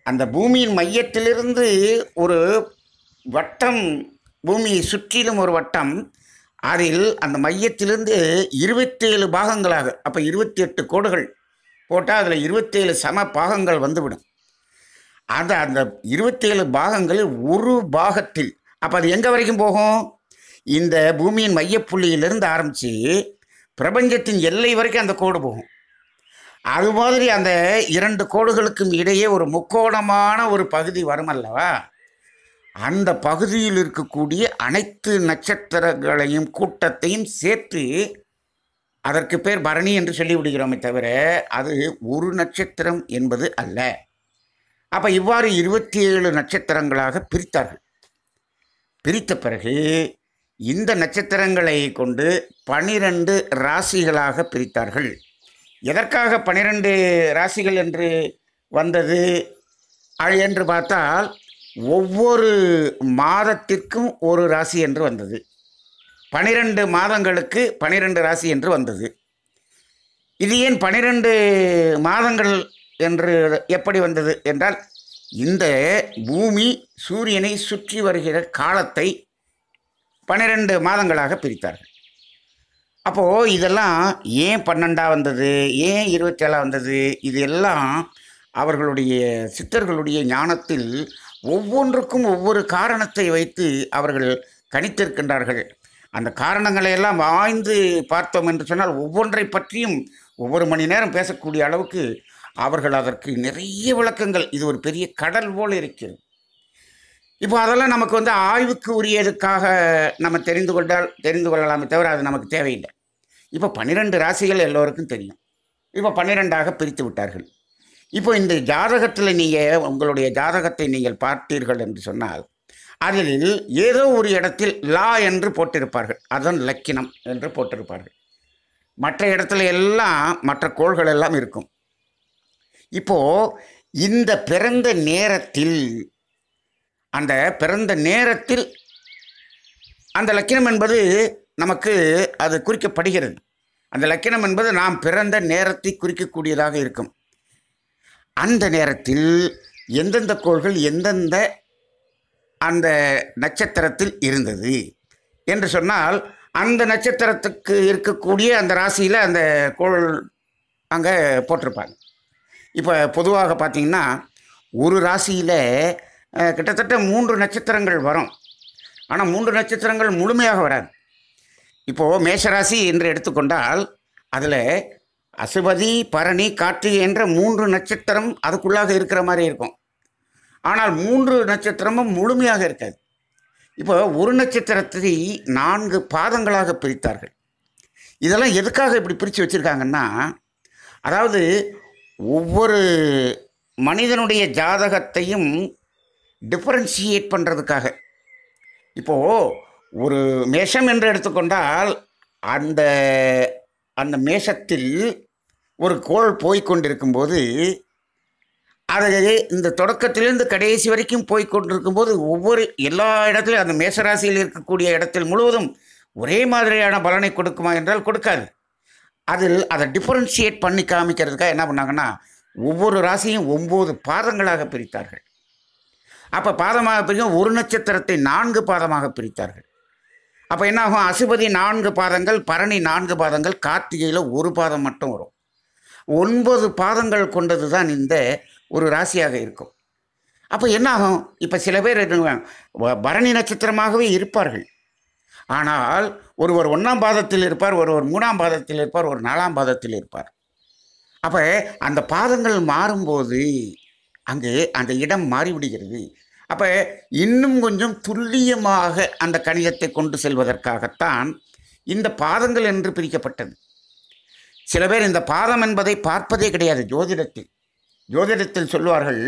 அந்த பூமியின் மையத்திலிருந்து ஒரு வட்டம் பூமியை சுற்றிலும் ஒரு வட்டம் அதில் அந்த மையத்திலிருந்து இருபத்தேழு பாகங்களாக அப்போ இருபத்தி எட்டு கோடுகள் போட்டால் அதில் இருபத்தேழு சம பாகங்கள் வந்துவிடும் அந்த அந்த இருபத்தேழு பாகங்களில் ஒரு பாகத்தில் அப்போ அது எங்கே வரைக்கும் போகும் இந்த பூமியின் மையப்புள்ளியிலிருந்து ஆரம்பித்து பிரபஞ்சத்தின் எல்லை வரைக்கும் அந்த கோடு போகும் அது மாதிரி அந்த இரண்டு கோடுகளுக்கும் இடையே ஒரு முக்கோணமான ஒரு பகுதி வரும் அல்லவா அந்த பகுதியில் இருக்கக்கூடிய அனைத்து நட்சத்திரங்களையும் கூட்டத்தையும் சேர்த்து அதற்கு பேர் பரணி என்று சொல்லிவிடுகிறோமே தவிர அது ஒரு நட்சத்திரம் என்பது அல்ல அப்போ இவ்வாறு இருபத்தி ஏழு நட்சத்திரங்களாக பிரித்தார்கள் பிரித்த பிறகு இந்த நட்சத்திரங்களை கொண்டு பனிரெண்டு ராசிகளாக பிரித்தார்கள் எதற்காக பனிரெண்டு ராசிகள் என்று வந்தது என்று பார்த்தால் ஒவ்வொரு மாதத்திற்கும் ஒரு ராசி என்று வந்தது பனிரெண்டு மாதங்களுக்கு பனிரெண்டு ராசி என்று வந்தது இது ஏன் பனிரெண்டு மாதங்கள் என்று எப்படி வந்தது என்றால் இந்த பூமி சூரியனை சுற்றி வருகிற காலத்தை பன்னிரெண்டு மாதங்களாக பிரித்தார்கள் அப்போது இதெல்லாம் ஏன் பன்னெண்டாக வந்தது ஏன் இருபத்தேழாக வந்தது இது எல்லாம் அவர்களுடைய சித்தர்களுடைய ஞானத்தில் ஒவ்வொன்றுக்கும் ஒவ்வொரு காரணத்தை வைத்து அவர்கள் கணித்திருக்கின்றார்கள் அந்த காரணங்களை எல்லாம் வாய்ந்து பார்த்தோம் என்று சொன்னால் ஒவ்வொன்றை பற்றியும் ஒவ்வொரு மணி நேரம் பேசக்கூடிய அளவுக்கு அவர்கள் அதற்கு நிறைய விளக்கங்கள் இது ஒரு பெரிய கடல் போல் இருக்கிறது இப்போ அதெல்லாம் நமக்கு வந்து ஆய்வுக்கு உரியதுக்காக நம்ம தெரிந்து கொண்டால் தெரிந்து கொள்ளலாமே தவிர அது நமக்கு தேவையில்லை இப்போ பன்னிரெண்டு ராசிகள் எல்லோருக்கும் தெரியும் இப்போ பன்னிரெண்டாக பிரித்து விட்டார்கள் இப்போ இந்த ஜாதகத்தில் நீங்கள் உங்களுடைய ஜாதகத்தை நீங்கள் பார்த்தீர்கள் என்று சொன்னால் அதில் ஏதோ ஒரு இடத்தில் லா என்று போட்டிருப்பார்கள் அதன் லக்கினம் என்று போட்டிருப்பார்கள் மற்ற இடத்துல எல்லாம் மற்ற கோள்கள் எல்லாம் இருக்கும் இப்போது இந்த பிறந்த நேரத்தில் அந்த பிறந்த நேரத்தில் அந்த லக்கினம் என்பது நமக்கு அது குறிக்கப்படுகிறது அந்த லக்கினம் என்பது நாம் பிறந்த நேரத்தை குறிக்கக்கூடியதாக இருக்கும் அந்த நேரத்தில் எந்தெந்த கோள்கள் எந்தெந்த அந்த நட்சத்திரத்தில் இருந்தது என்று சொன்னால் அந்த நட்சத்திரத்துக்கு இருக்கக்கூடிய அந்த ராசியில் அந்த கோள் அங்கே போட்டிருப்பாங்க இப்போ பொதுவாக பார்த்திங்கன்னா ஒரு ராசியில் கிட்டத்தட்ட மூன்று நட்சத்திரங்கள் வரும் ஆனால் மூன்று நட்சத்திரங்கள் முழுமையாக வராது இப்போது மேஷராசி என்று எடுத்துக்கொண்டால் அதில் அசுபதி பரணி காற்று என்ற மூன்று நட்சத்திரம் அதுக்குள்ளாக இருக்கிற மாதிரி இருக்கும் ஆனால் மூன்று நட்சத்திரமும் முழுமையாக இருக்காது இப்போ ஒரு நட்சத்திரத்தை நான்கு பாதங்களாக பிரித்தார்கள் இதெல்லாம் எதுக்காக இப்படி பிரித்து வச்சுருக்காங்கன்னா அதாவது ஒவ்வொரு மனிதனுடைய ஜாதகத்தையும் டிஃப்ரென்ஷியேட் பண்ணுறதுக்காக இப்போது ஒரு மேஷம் என்று எடுத்துக்கொண்டால் அந்த அந்த மேஷத்தில் ஒரு கோள் போய்கொண்டிருக்கும்போது அது இந்த தொடக்கத்திலிருந்து கடைசி வரைக்கும் போய்கொண்டிருக்கும் ஒவ்வொரு எல்லா இடத்துலையும் அந்த மேசராசியில் இருக்கக்கூடிய இடத்தில் முழுவதும் ஒரே மாதிரியான பலனை கொடுக்குமா என்றால் கொடுக்காது அதில் அதை டிஃப்ரென்ஷியேட் பண்ணி காமிக்கிறதுக்காக என்ன பண்ணாங்கன்னா ஒவ்வொரு ராசியும் ஒம்பது பாதங்களாக பிரித்தார்கள் அப்போ பாதமாக பிரிக்கும் ஒரு நட்சத்திரத்தை நான்கு பாதமாக பிரித்தார்கள் அப்போ என்ன ஆகும் அசுபதி நான்கு பாதங்கள் பரணி நான்கு பாதங்கள் கார்த்திகையில் ஒரு பாதம் மட்டும் வரும் ஒன்பது பாதங்கள் கொண்டது தான் இந்த ஒரு ராசியாக இருக்கும் அப்போ என்ன ஆகும் இப்போ சில பேர் பரணி நட்சத்திரமாகவே இருப்பார்கள் ஆனால் ஒருவர் ஒன்றாம் பாதத்தில் இருப்பார் ஒருவர் மூணாம் பாதத்தில் இருப்பார் ஒரு நாலாம் பாதத்தில் இருப்பார் அப்போ அந்த பாதங்கள் மாறும்போது அங்கே அந்த இடம் மாறிவிடுகிறது அப்போ இன்னும் கொஞ்சம் துல்லியமாக அந்த கணிதத்தை கொண்டு செல்வதற்காகத்தான் இந்த பாதங்கள் என்று பிரிக்கப்பட்டது சில பேர் இந்த பாதம் என்பதை பார்ப்பதே கிடையாது ஜோதிடத்தில் ஜோதிடத்தில் சொல்வார்கள்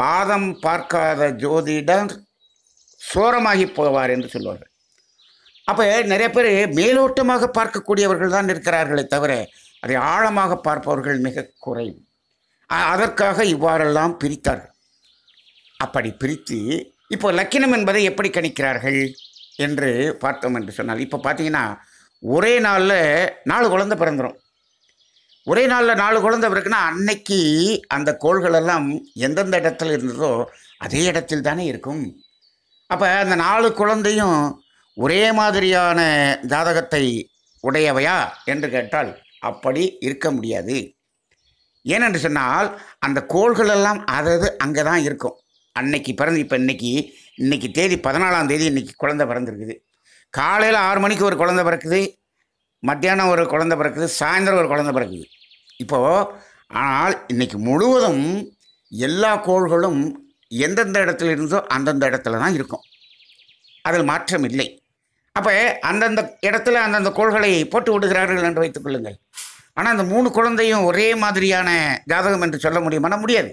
பாதம் பார்க்காத ஜோதிடர் சோரமாகி போவார் என்று சொல்வார்கள் அப்போ நிறைய பேர் மேலோட்டமாக பார்க்கக்கூடியவர்கள் தான் இருக்கிறார்களே தவிர அதை ஆழமாக பார்ப்பவர்கள் மிக குறைவு அதற்காக இவ்வாறெல்லாம் பிரித்தார்கள் அப்படி பிரித்து இப்போ லக்கினம் என்பதை எப்படி கணிக்கிறார்கள் என்று பார்த்தோம் என்று சொன்னால் இப்போ பார்த்தீங்கன்னா ஒரே நாளில் நாலு குழந்தை பிறந்துடும் ஒரே நாளில் நாலு குழந்தை பிறகுன்னா அன்னைக்கு அந்த கோள்களெல்லாம் எந்தெந்த இடத்துல இருந்ததோ அதே இடத்தில் தானே இருக்கும் அப்போ அந்த நாலு குழந்தையும் ஒரே மாதிரியான ஜாதகத்தை உடையவையா என்று கேட்டால் அப்படி இருக்க முடியாது ஏனென்று சொன்னால் அந்த கோள்கள் எல்லாம் அதது அங்கே தான் இருக்கும் அன்னைக்கு பிறந்து இப்போ இன்னைக்கு இன்னைக்கு தேதி பதினாலாம் தேதி இன்னைக்கு குழந்தை பிறந்திருக்குது காலையில் ஆறு மணிக்கு ஒரு குழந்தை பிறக்குது மத்தியானம் ஒரு குழந்தை பிறக்குது சாயந்தரம் ஒரு குழந்தை பிறக்குது இப்போது ஆனால் இன்றைக்கி முழுவதும் எல்லா கோள்களும் எந்தெந்த இடத்துல இருந்தோ அந்தந்த இடத்துல தான் இருக்கும் அதில் மாற்றம் இல்லை அப்போ அந்தந்த இடத்துல அந்தந்த கோள்களை போட்டு விடுகிறார்கள் என்று வைத்துக் கொள்ளுங்கள் ஆனால் அந்த மூணு குழந்தையும் ஒரே மாதிரியான ஜாதகம் என்று சொல்ல முடியுமானா முடியாது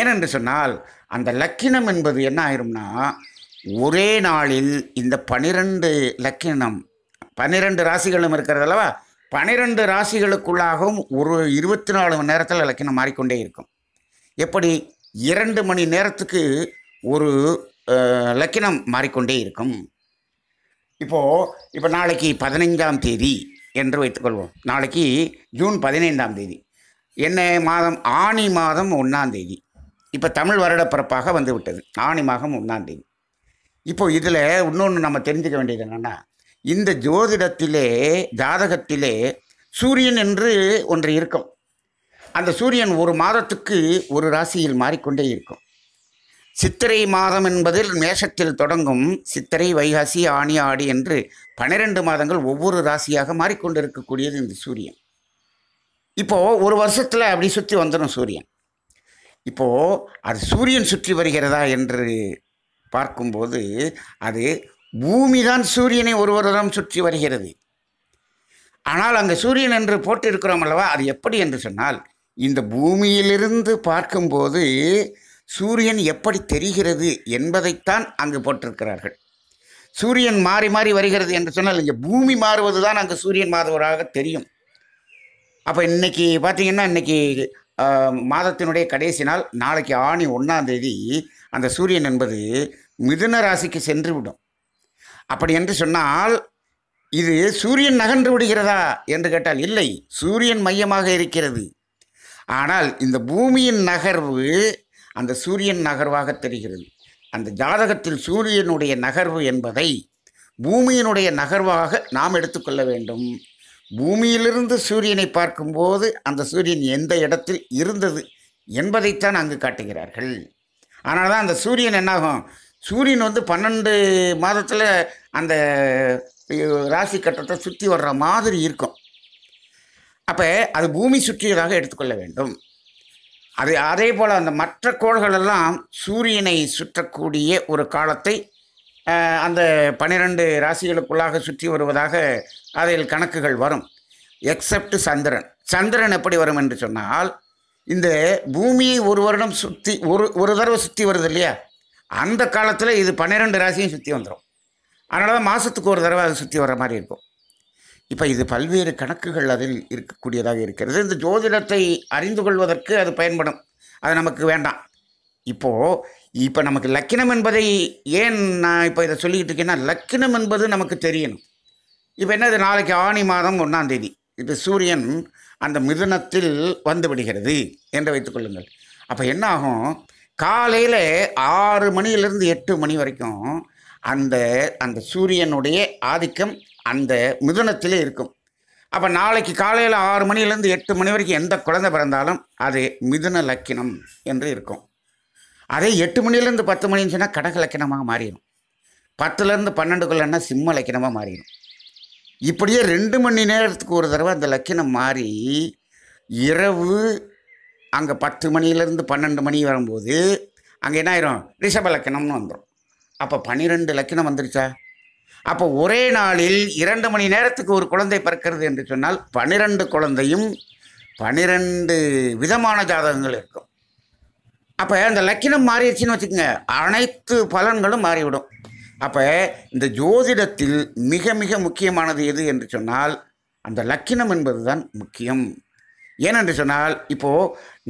ஏனென்று சொன்னால் அந்த லக்கினம் என்பது என்ன ஆயிரும்னா ஒரே நாளில் இந்த பனிரெண்டு லக்கினம் பன்னிரெண்டு ராசிகளும் இருக்கிறது அல்லவா பனிரெண்டு ராசிகளுக்குள்ளாகவும் ஒரு இருபத்தி நாலு மணி நேரத்தில் லக்கினம் மாறிக்கொண்டே இருக்கும் எப்படி இரண்டு மணி நேரத்துக்கு ஒரு லக்கினம் மாறிக்கொண்டே இருக்கும் இப்போது இப்போ நாளைக்கு பதினைஞ்சாம் தேதி என்று வைத்துக்கொள்வோம் நாளைக்கு ஜூன் பதினைந்தாம் தேதி என்ன மாதம் ஆணி மாதம் ஒன்றாம் தேதி இப்போ தமிழ் வருடப்பிறப்பாக வந்து விட்டது ஆணி மாதம் ஒன்றாம் தேதி இப்போ இதில் இன்னொன்று நம்ம தெரிஞ்சுக்க வேண்டியது என்னென்னா இந்த ஜோதிடத்திலே ஜாதகத்திலே சூரியன் என்று ஒன்று இருக்கும் அந்த சூரியன் ஒரு மாதத்துக்கு ஒரு ராசியில் மாறிக்கொண்டே இருக்கும் சித்திரை மாதம் என்பதில் மேஷத்தில் தொடங்கும் சித்திரை வைகாசி ஆணி ஆடி என்று பன்னிரெண்டு மாதங்கள் ஒவ்வொரு ராசியாக மாறிக்கொண்டிருக்கக்கூடியது இந்த சூரியன் இப்போது ஒரு வருஷத்தில் அப்படி சுற்றி வந்துடும் சூரியன் இப்போது அது சூரியன் சுற்றி வருகிறதா என்று பார்க்கும்போது அது பூமி தான் சூரியனை ஒரு வருடம் சுற்றி வருகிறது ஆனால் அங்கே சூரியன் என்று போட்டிருக்கிறோம் அல்லவா அது எப்படி என்று சொன்னால் இந்த பூமியிலிருந்து பார்க்கும்போது சூரியன் எப்படி தெரிகிறது என்பதைத்தான் அங்கு போட்டிருக்கிறார்கள் சூரியன் மாறி மாறி வருகிறது என்று சொன்னால் இங்கே பூமி மாறுவது தான் அங்கே சூரியன் மாறுவதாக தெரியும் அப்போ இன்றைக்கி பார்த்திங்கன்னா இன்றைக்கி மாதத்தினுடைய கடைசி நாள் நாளைக்கு ஆணி ஒன்றாந்தேதி அந்த சூரியன் என்பது மிதுன ராசிக்கு சென்று விடும் அப்படி என்று சொன்னால் இது சூரியன் நகன்று விடுகிறதா என்று கேட்டால் இல்லை சூரியன் மையமாக இருக்கிறது ஆனால் இந்த பூமியின் நகர்வு அந்த சூரியன் நகர்வாக தெரிகிறது அந்த ஜாதகத்தில் சூரியனுடைய நகர்வு என்பதை பூமியினுடைய நகர்வாக நாம் எடுத்துக்கொள்ள வேண்டும் பூமியிலிருந்து சூரியனை பார்க்கும்போது அந்த சூரியன் எந்த இடத்தில் இருந்தது என்பதைத்தான் அங்கு காட்டுகிறார்கள் அதனால தான் அந்த சூரியன் என்னாகும் சூரியன் வந்து பன்னெண்டு மாதத்தில் அந்த ராசி கட்டத்தை சுற்றி வர்ற மாதிரி இருக்கும் அப்போ அது பூமி சுற்றியதாக எடுத்துக்கொள்ள வேண்டும் அது அதே போல் அந்த மற்ற கோள்களெல்லாம் சூரியனை சுற்றக்கூடிய ஒரு காலத்தை அந்த பனிரெண்டு ராசிகளுக்குள்ளாக சுற்றி வருவதாக அதில் கணக்குகள் வரும் எக்ஸப்ட் சந்திரன் சந்திரன் எப்படி வரும் என்று சொன்னால் இந்த பூமியை ஒரு வருடம் சுற்றி ஒரு ஒரு தடவை சுற்றி வருது இல்லையா அந்த காலத்தில் இது பன்னிரெண்டு ராசியும் சுற்றி வந்துடும் அதனால தான் மாதத்துக்கு ஒரு தடவை அது சுற்றி வர மாதிரி இருக்கும் இப்போ இது பல்வேறு கணக்குகள் அதில் இருக்கக்கூடியதாக இருக்கிறது இந்த ஜோதிடத்தை அறிந்து கொள்வதற்கு அது பயன்படும் அது நமக்கு வேண்டாம் இப்போது இப்போ நமக்கு லக்கினம் என்பதை ஏன் நான் இப்போ இதை சொல்லிக்கிட்டு இருக்கேன்னா லக்கினம் என்பது நமக்கு தெரியணும் இப்போ என்னது நாளைக்கு ஆணி மாதம் ஒன்றாந்தேதி இப்போ சூரியன் அந்த மிதுனத்தில் வந்து விடுகிறது என்று வைத்துக்கொள்ளுங்கள் அப்போ என்ன ஆகும் காலையில் ஆறு மணியிலிருந்து எட்டு மணி வரைக்கும் அந்த அந்த சூரியனுடைய ஆதிக்கம் அந்த மிதுனத்திலே இருக்கும் அப்போ நாளைக்கு காலையில் ஆறு மணிலேருந்து எட்டு மணி வரைக்கும் எந்த குழந்தை பிறந்தாலும் அது மிதுன லக்கினம் என்று இருக்கும் அதே எட்டு மணிலேருந்து பத்து மணின்னு சொன்னால் கடக லக்கினமாக மாறிடும் பத்துலேருந்து பன்னெண்டுக்குள்ளன்னா சிம்ம லக்கினமாக மாறிடும் இப்படியே ரெண்டு மணி நேரத்துக்கு ஒரு தடவை அந்த லக்கினம் மாறி இரவு அங்கே பத்து மணிலேருந்து பன்னெண்டு மணி வரும்போது அங்கே என்ன ஆயிரும் ரிஷப லக்கணம்னு வந்துடும் அப்போ பன்னிரெண்டு லக்கணம் வந்துருச்சா அப்போ ஒரே நாளில் இரண்டு மணி நேரத்துக்கு ஒரு குழந்தை பிறக்கிறது என்று சொன்னால் பனிரெண்டு குழந்தையும் பனிரெண்டு விதமான ஜாதகங்கள் இருக்கும் அப்போ அந்த லக்கினம் மாறிடுச்சின்னு வச்சுக்கோங்க அனைத்து பலன்களும் மாறிவிடும் அப்போ இந்த ஜோதிடத்தில் மிக மிக முக்கியமானது எது என்று சொன்னால் அந்த லக்கினம் என்பது தான் முக்கியம் ஏனென்று சொன்னால் இப்போது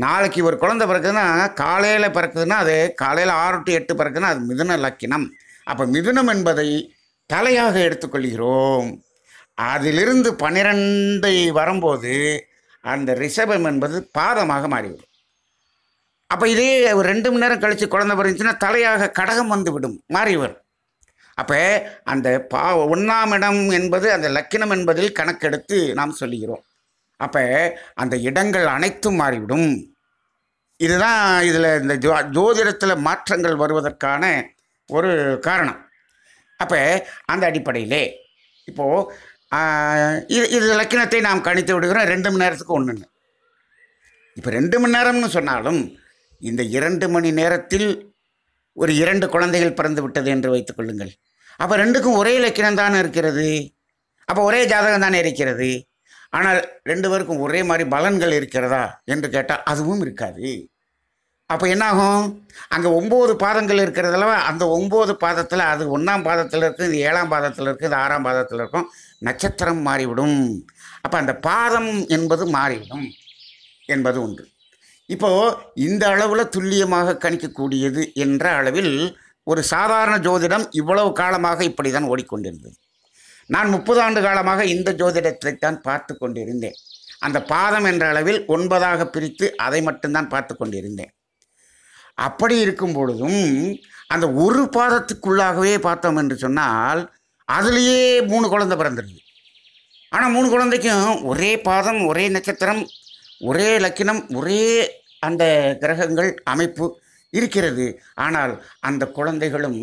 நாளைக்கு ஒரு குழந்தை பிறக்குதுன்னா காலையில் பிறக்குதுன்னா அது காலையில் ஆறு டு எட்டு பிறக்குதுன்னா அது மிதுன லக்கினம் அப்போ மிதுனம் என்பதை தலையாக எடுத்துக்கொள்கிறோம் அதிலிருந்து பன்னிரெண்டை வரும்போது அந்த ரிஷபம் என்பது பாதமாக மாறிவிடும் அப்போ இதே ஒரு ரெண்டு மணி நேரம் கழித்து குழந்தை பிறந்துச்சுன்னா தலையாக கடகம் வந்துவிடும் வரும் அப்போ அந்த பா ஒன்றாம் இடம் என்பது அந்த லக்கினம் என்பதில் கணக்கெடுத்து நாம் சொல்லுகிறோம் அப்போ அந்த இடங்கள் அனைத்தும் மாறிவிடும் இதுதான் இதில் இந்த ஜோ ஜோதிடத்தில் மாற்றங்கள் வருவதற்கான ஒரு காரணம் அப்போ அந்த அடிப்படையிலே இப்போது இது இது லக்கினத்தை நாம் கணித்து விடுகிறோம் ரெண்டு மணி நேரத்துக்கு ஒன்றுன்னு இப்போ ரெண்டு மணி நேரம்னு சொன்னாலும் இந்த இரண்டு மணி நேரத்தில் ஒரு இரண்டு குழந்தைகள் பிறந்து விட்டது என்று வைத்துக்கொள்ளுங்கள் அப்போ ரெண்டுக்கும் ஒரே லக்கினம் தானே இருக்கிறது அப்போ ஒரே ஜாதகம் தானே இருக்கிறது ஆனால் ரெண்டு பேருக்கும் ஒரே மாதிரி பலன்கள் இருக்கிறதா என்று கேட்டால் அதுவும் இருக்காது அப்போ என்னாகும் அங்கே ஒம்பது பாதங்கள் இருக்கிறதுல அந்த ஒம்பது பாதத்தில் அது ஒன்றாம் பாதத்தில் இருக்குது இது ஏழாம் பாதத்தில் இருக்குது இது ஆறாம் பாதத்தில் இருக்கும் நட்சத்திரம் மாறிவிடும் அப்போ அந்த பாதம் என்பது மாறிவிடும் என்பது உண்டு இப்போது இந்த அளவில் துல்லியமாக கணிக்கக்கூடியது என்ற அளவில் ஒரு சாதாரண ஜோதிடம் இவ்வளவு காலமாக இப்படி தான் ஓடிக்கொண்டிருந்தது நான் முப்பது ஆண்டு காலமாக இந்த ஜோதிடத்தை தான் பார்த்து கொண்டிருந்தேன் அந்த பாதம் என்ற அளவில் ஒன்பதாக பிரித்து அதை மட்டும்தான் பார்த்து கொண்டிருந்தேன் அப்படி இருக்கும் பொழுதும் அந்த ஒரு பாதத்துக்குள்ளாகவே பார்த்தோம் என்று சொன்னால் அதுலேயே மூணு குழந்தை பிறந்துடுது ஆனால் மூணு குழந்தைக்கும் ஒரே பாதம் ஒரே நட்சத்திரம் ஒரே லக்கினம் ஒரே அந்த கிரகங்கள் அமைப்பு இருக்கிறது ஆனால் அந்த குழந்தைகளும்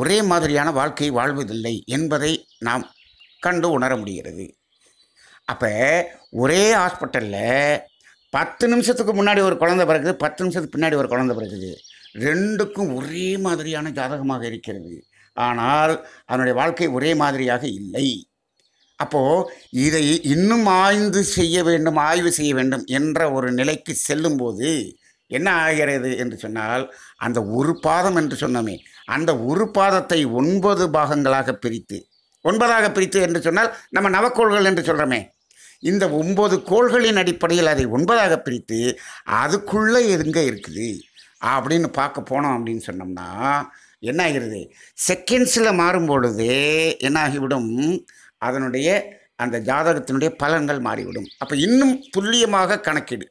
ஒரே மாதிரியான வாழ்க்கை வாழ்வதில்லை என்பதை நாம் கண்டு உணர முடிகிறது அப்போ ஒரே ஹாஸ்பிட்டலில் பத்து நிமிஷத்துக்கு முன்னாடி ஒரு குழந்த பிறகுது பத்து நிமிஷத்துக்கு பின்னாடி ஒரு குழந்த பிறகுது ரெண்டுக்கும் ஒரே மாதிரியான ஜாதகமாக இருக்கிறது ஆனால் அதனுடைய வாழ்க்கை ஒரே மாதிரியாக இல்லை அப்போது இதை இன்னும் ஆய்ந்து செய்ய வேண்டும் ஆய்வு செய்ய வேண்டும் என்ற ஒரு நிலைக்கு செல்லும்போது என்ன ஆகிறது என்று சொன்னால் அந்த ஒரு பாதம் என்று சொன்னோமே அந்த ஒரு பாதத்தை ஒன்பது பாகங்களாக பிரித்து ஒன்பதாக பிரித்து என்று சொன்னால் நம்ம நவக்கோள்கள் என்று சொல்கிறோமே இந்த ஒம்பது கோள்களின் அடிப்படையில் அதை ஒன்பதாக பிரித்து அதுக்குள்ளே எதுங்க இருக்குது அப்படின்னு பார்க்க போனோம் அப்படின்னு சொன்னோம்னா என்ன ஆகிறது செகண்ட்ஸில் மாறும்பொழுது என்ன என்னாகிவிடும் அதனுடைய அந்த ஜாதகத்தினுடைய பலன்கள் மாறிவிடும் அப்போ இன்னும் துல்லியமாக கணக்கிடு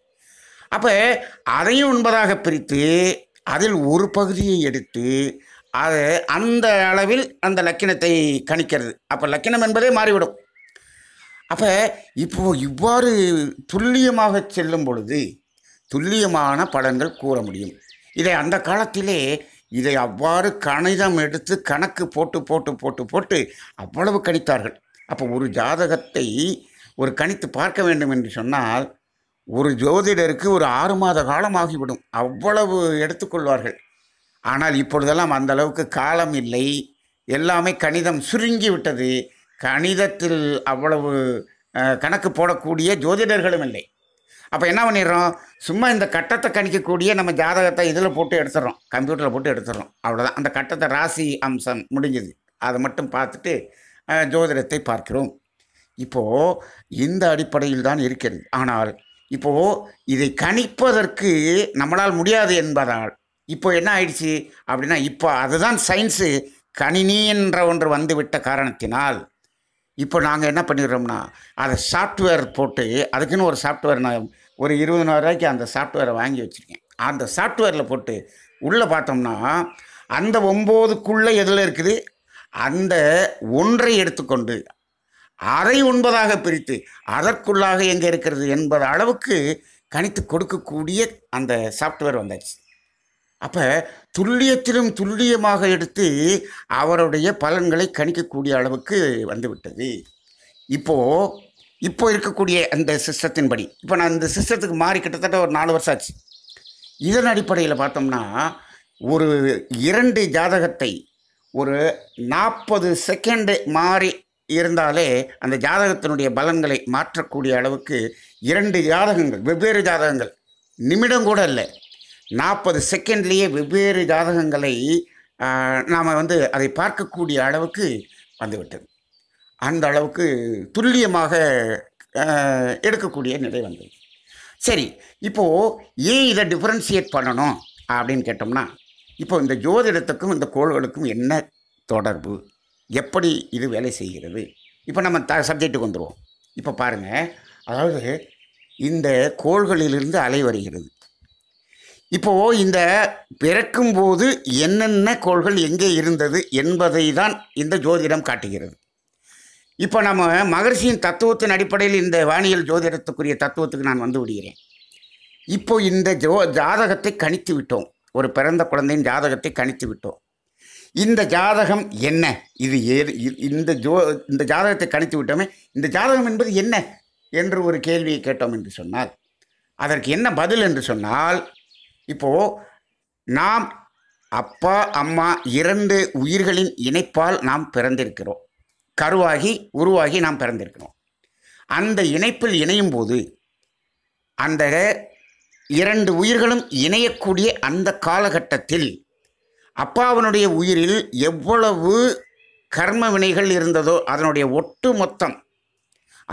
அப்போ அதையும் ஒன்பதாக பிரித்து அதில் ஒரு பகுதியை எடுத்து அது அந்த அளவில் அந்த லக்கினத்தை கணிக்கிறது அப்போ லக்கினம் என்பதே மாறிவிடும் அப்போ இப்போ இவ்வாறு துல்லியமாக செல்லும் பொழுது துல்லியமான பலன்கள் கூற முடியும் இதை அந்த காலத்திலே இதை அவ்வாறு கணிதம் எடுத்து கணக்கு போட்டு போட்டு போட்டு போட்டு அவ்வளவு கணித்தார்கள் அப்போ ஒரு ஜாதகத்தை ஒரு கணித்து பார்க்க வேண்டும் என்று சொன்னால் ஒரு ஜோதிடருக்கு ஒரு ஆறு மாத காலம் ஆகிவிடும் அவ்வளவு எடுத்துக்கொள்வார்கள் ஆனால் இப்பொழுதெல்லாம் அந்த அளவுக்கு காலம் இல்லை எல்லாமே கணிதம் சுருங்கி விட்டது கணிதத்தில் அவ்வளவு கணக்கு போடக்கூடிய ஜோதிடர்களும் இல்லை அப்போ என்ன பண்ணிடுறோம் சும்மா இந்த கட்டத்தை கணிக்கக்கூடிய நம்ம ஜாதகத்தை இதில் போட்டு எடுத்துடுறோம் கம்ப்யூட்டரில் போட்டு எடுத்துடுறோம் அவ்வளோதான் அந்த கட்டத்தை ராசி அம்சம் முடிஞ்சது அதை மட்டும் பார்த்துட்டு ஜோதிடத்தை பார்க்கிறோம் இப்போது இந்த அடிப்படையில் தான் இருக்கிறது ஆனால் இப்போது இதை கணிப்பதற்கு நம்மளால் முடியாது என்பதால் இப்போ என்ன ஆயிடுச்சு அப்படின்னா இப்போ அதுதான் சயின்ஸு கணினி என்ற ஒன்று வந்துவிட்ட காரணத்தினால் இப்போ நாங்கள் என்ன பண்ணிடுறோம்னா அதை சாஃப்ட்வேர் போட்டு அதுக்குன்னு ஒரு சாஃப்ட்வேர் நான் ஒரு ரூபாய்க்கு அந்த சாஃப்ட்வேரை வாங்கி வச்சுருக்கேன் அந்த சாஃப்ட்வேரில் போட்டு உள்ளே பார்த்தோம்னா அந்த ஒம்போதுக்குள்ளே எதில் இருக்குது அந்த ஒன்றை எடுத்துக்கொண்டு அதை ஒன்பதாக பிரித்து அதற்குள்ளாக எங்கே இருக்கிறது என்பது அளவுக்கு கணித்து கொடுக்கக்கூடிய அந்த சாஃப்ட்வேர் வந்தாச்சு அப்போ துல்லியத்திலும் துல்லியமாக எடுத்து அவருடைய பலன்களை கணிக்கக்கூடிய அளவுக்கு வந்துவிட்டது இப்போது இப்போ இருக்கக்கூடிய அந்த சிஸ்டத்தின்படி இப்போ நான் இந்த சிஸ்டத்துக்கு மாறி கிட்டத்தட்ட ஒரு நாலு வருஷம் ஆச்சு இதன் அடிப்படையில் பார்த்தோம்னா ஒரு இரண்டு ஜாதகத்தை ஒரு நாற்பது செகண்டு மாறி இருந்தாலே அந்த ஜாதகத்தினுடைய பலன்களை மாற்றக்கூடிய அளவுக்கு இரண்டு ஜாதகங்கள் வெவ்வேறு ஜாதகங்கள் நிமிடம் கூட இல்லை நாற்பது செகண்ட்லேயே வெவ்வேறு ஜாதகங்களை நாம் வந்து அதை பார்க்கக்கூடிய அளவுக்கு வந்துவிட்டது அந்த அளவுக்கு துல்லியமாக எடுக்கக்கூடிய நிலை வந்தது சரி இப்போது ஏன் இதை டிஃப்ரென்ஷியேட் பண்ணணும் அப்படின்னு கேட்டோம்னா இப்போ இந்த ஜோதிடத்துக்கும் இந்த கோள்களுக்கும் என்ன தொடர்பு எப்படி இது வேலை செய்கிறது இப்போ நம்ம த சப்ஜெக்ட்டுக்கு வந்துடுவோம் இப்போ பாருங்கள் அதாவது இந்த கோள்களிலிருந்து அலை வருகிறது இப்போ இந்த பிறக்கும் போது என்னென்ன கோள்கள் எங்கே இருந்தது என்பதை தான் இந்த ஜோதிடம் காட்டுகிறது இப்போ நம்ம மகர்ஷியின் தத்துவத்தின் அடிப்படையில் இந்த வானியல் ஜோதிடத்துக்குரிய தத்துவத்துக்கு நான் வந்து விடுகிறேன் இப்போ இந்த ஜோ ஜாதகத்தை கணித்து விட்டோம் ஒரு பிறந்த குழந்தையின் ஜாதகத்தை கணித்து விட்டோம் இந்த ஜாதகம் என்ன இது ஏ இந்த ஜோ இந்த ஜாதகத்தை கணித்து விட்டோமே இந்த ஜாதகம் என்பது என்ன என்று ஒரு கேள்வியை கேட்டோம் என்று சொன்னால் அதற்கு என்ன பதில் என்று சொன்னால் இப்போது நாம் அப்பா அம்மா இரண்டு உயிர்களின் இணைப்பால் நாம் பிறந்திருக்கிறோம் கருவாகி உருவாகி நாம் பிறந்திருக்கிறோம் அந்த இணைப்பில் இணையும் போது அந்த இரண்டு உயிர்களும் இணையக்கூடிய அந்த காலகட்டத்தில் அப்பாவினுடைய உயிரில் எவ்வளவு கர்ம வினைகள் இருந்ததோ அதனுடைய ஒட்டு மொத்தம்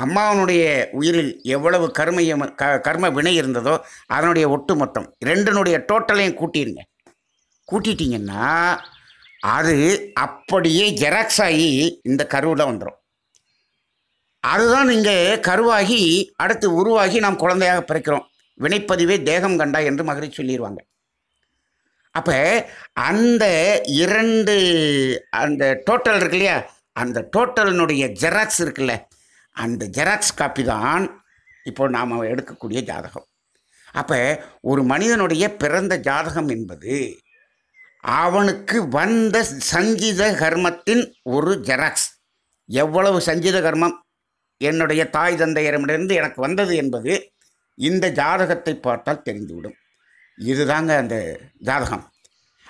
அம்மாவனுடைய உயிரில் எவ்வளவு கர்மையம் க கர்ம வினை இருந்ததோ அதனுடைய ஒட்டுமொத்தம் ரெண்டுனுடைய டோட்டலையும் கூட்டிடுங்க கூட்டிட்டிங்கன்னா அது அப்படியே ஜெராக்ஸ் ஆகி இந்த கருவில் வந்துடும் அதுதான் நீங்கள் கருவாகி அடுத்து உருவாகி நாம் குழந்தையாக பிறக்கிறோம் வினைப்பதிவே தேகம் கண்டா என்று மகிழ்ச்சி சொல்லிடுவாங்க அப்போ அந்த இரண்டு அந்த டோட்டல் இருக்கு இல்லையா அந்த டோட்டலினுடைய ஜெராக்ஸ் இருக்குல்ல அந்த ஜெராக்ஸ் காப்பி தான் இப்போ நாம் எடுக்கக்கூடிய ஜாதகம் அப்போ ஒரு மனிதனுடைய பிறந்த ஜாதகம் என்பது அவனுக்கு வந்த சஞ்சித கர்மத்தின் ஒரு ஜெராக்ஸ் எவ்வளவு சஞ்சித கர்மம் என்னுடைய தாய் தந்தையரிடமிருந்து எனக்கு வந்தது என்பது இந்த ஜாதகத்தை பார்த்தால் தெரிந்துவிடும் இதுதாங்க அந்த ஜாதகம்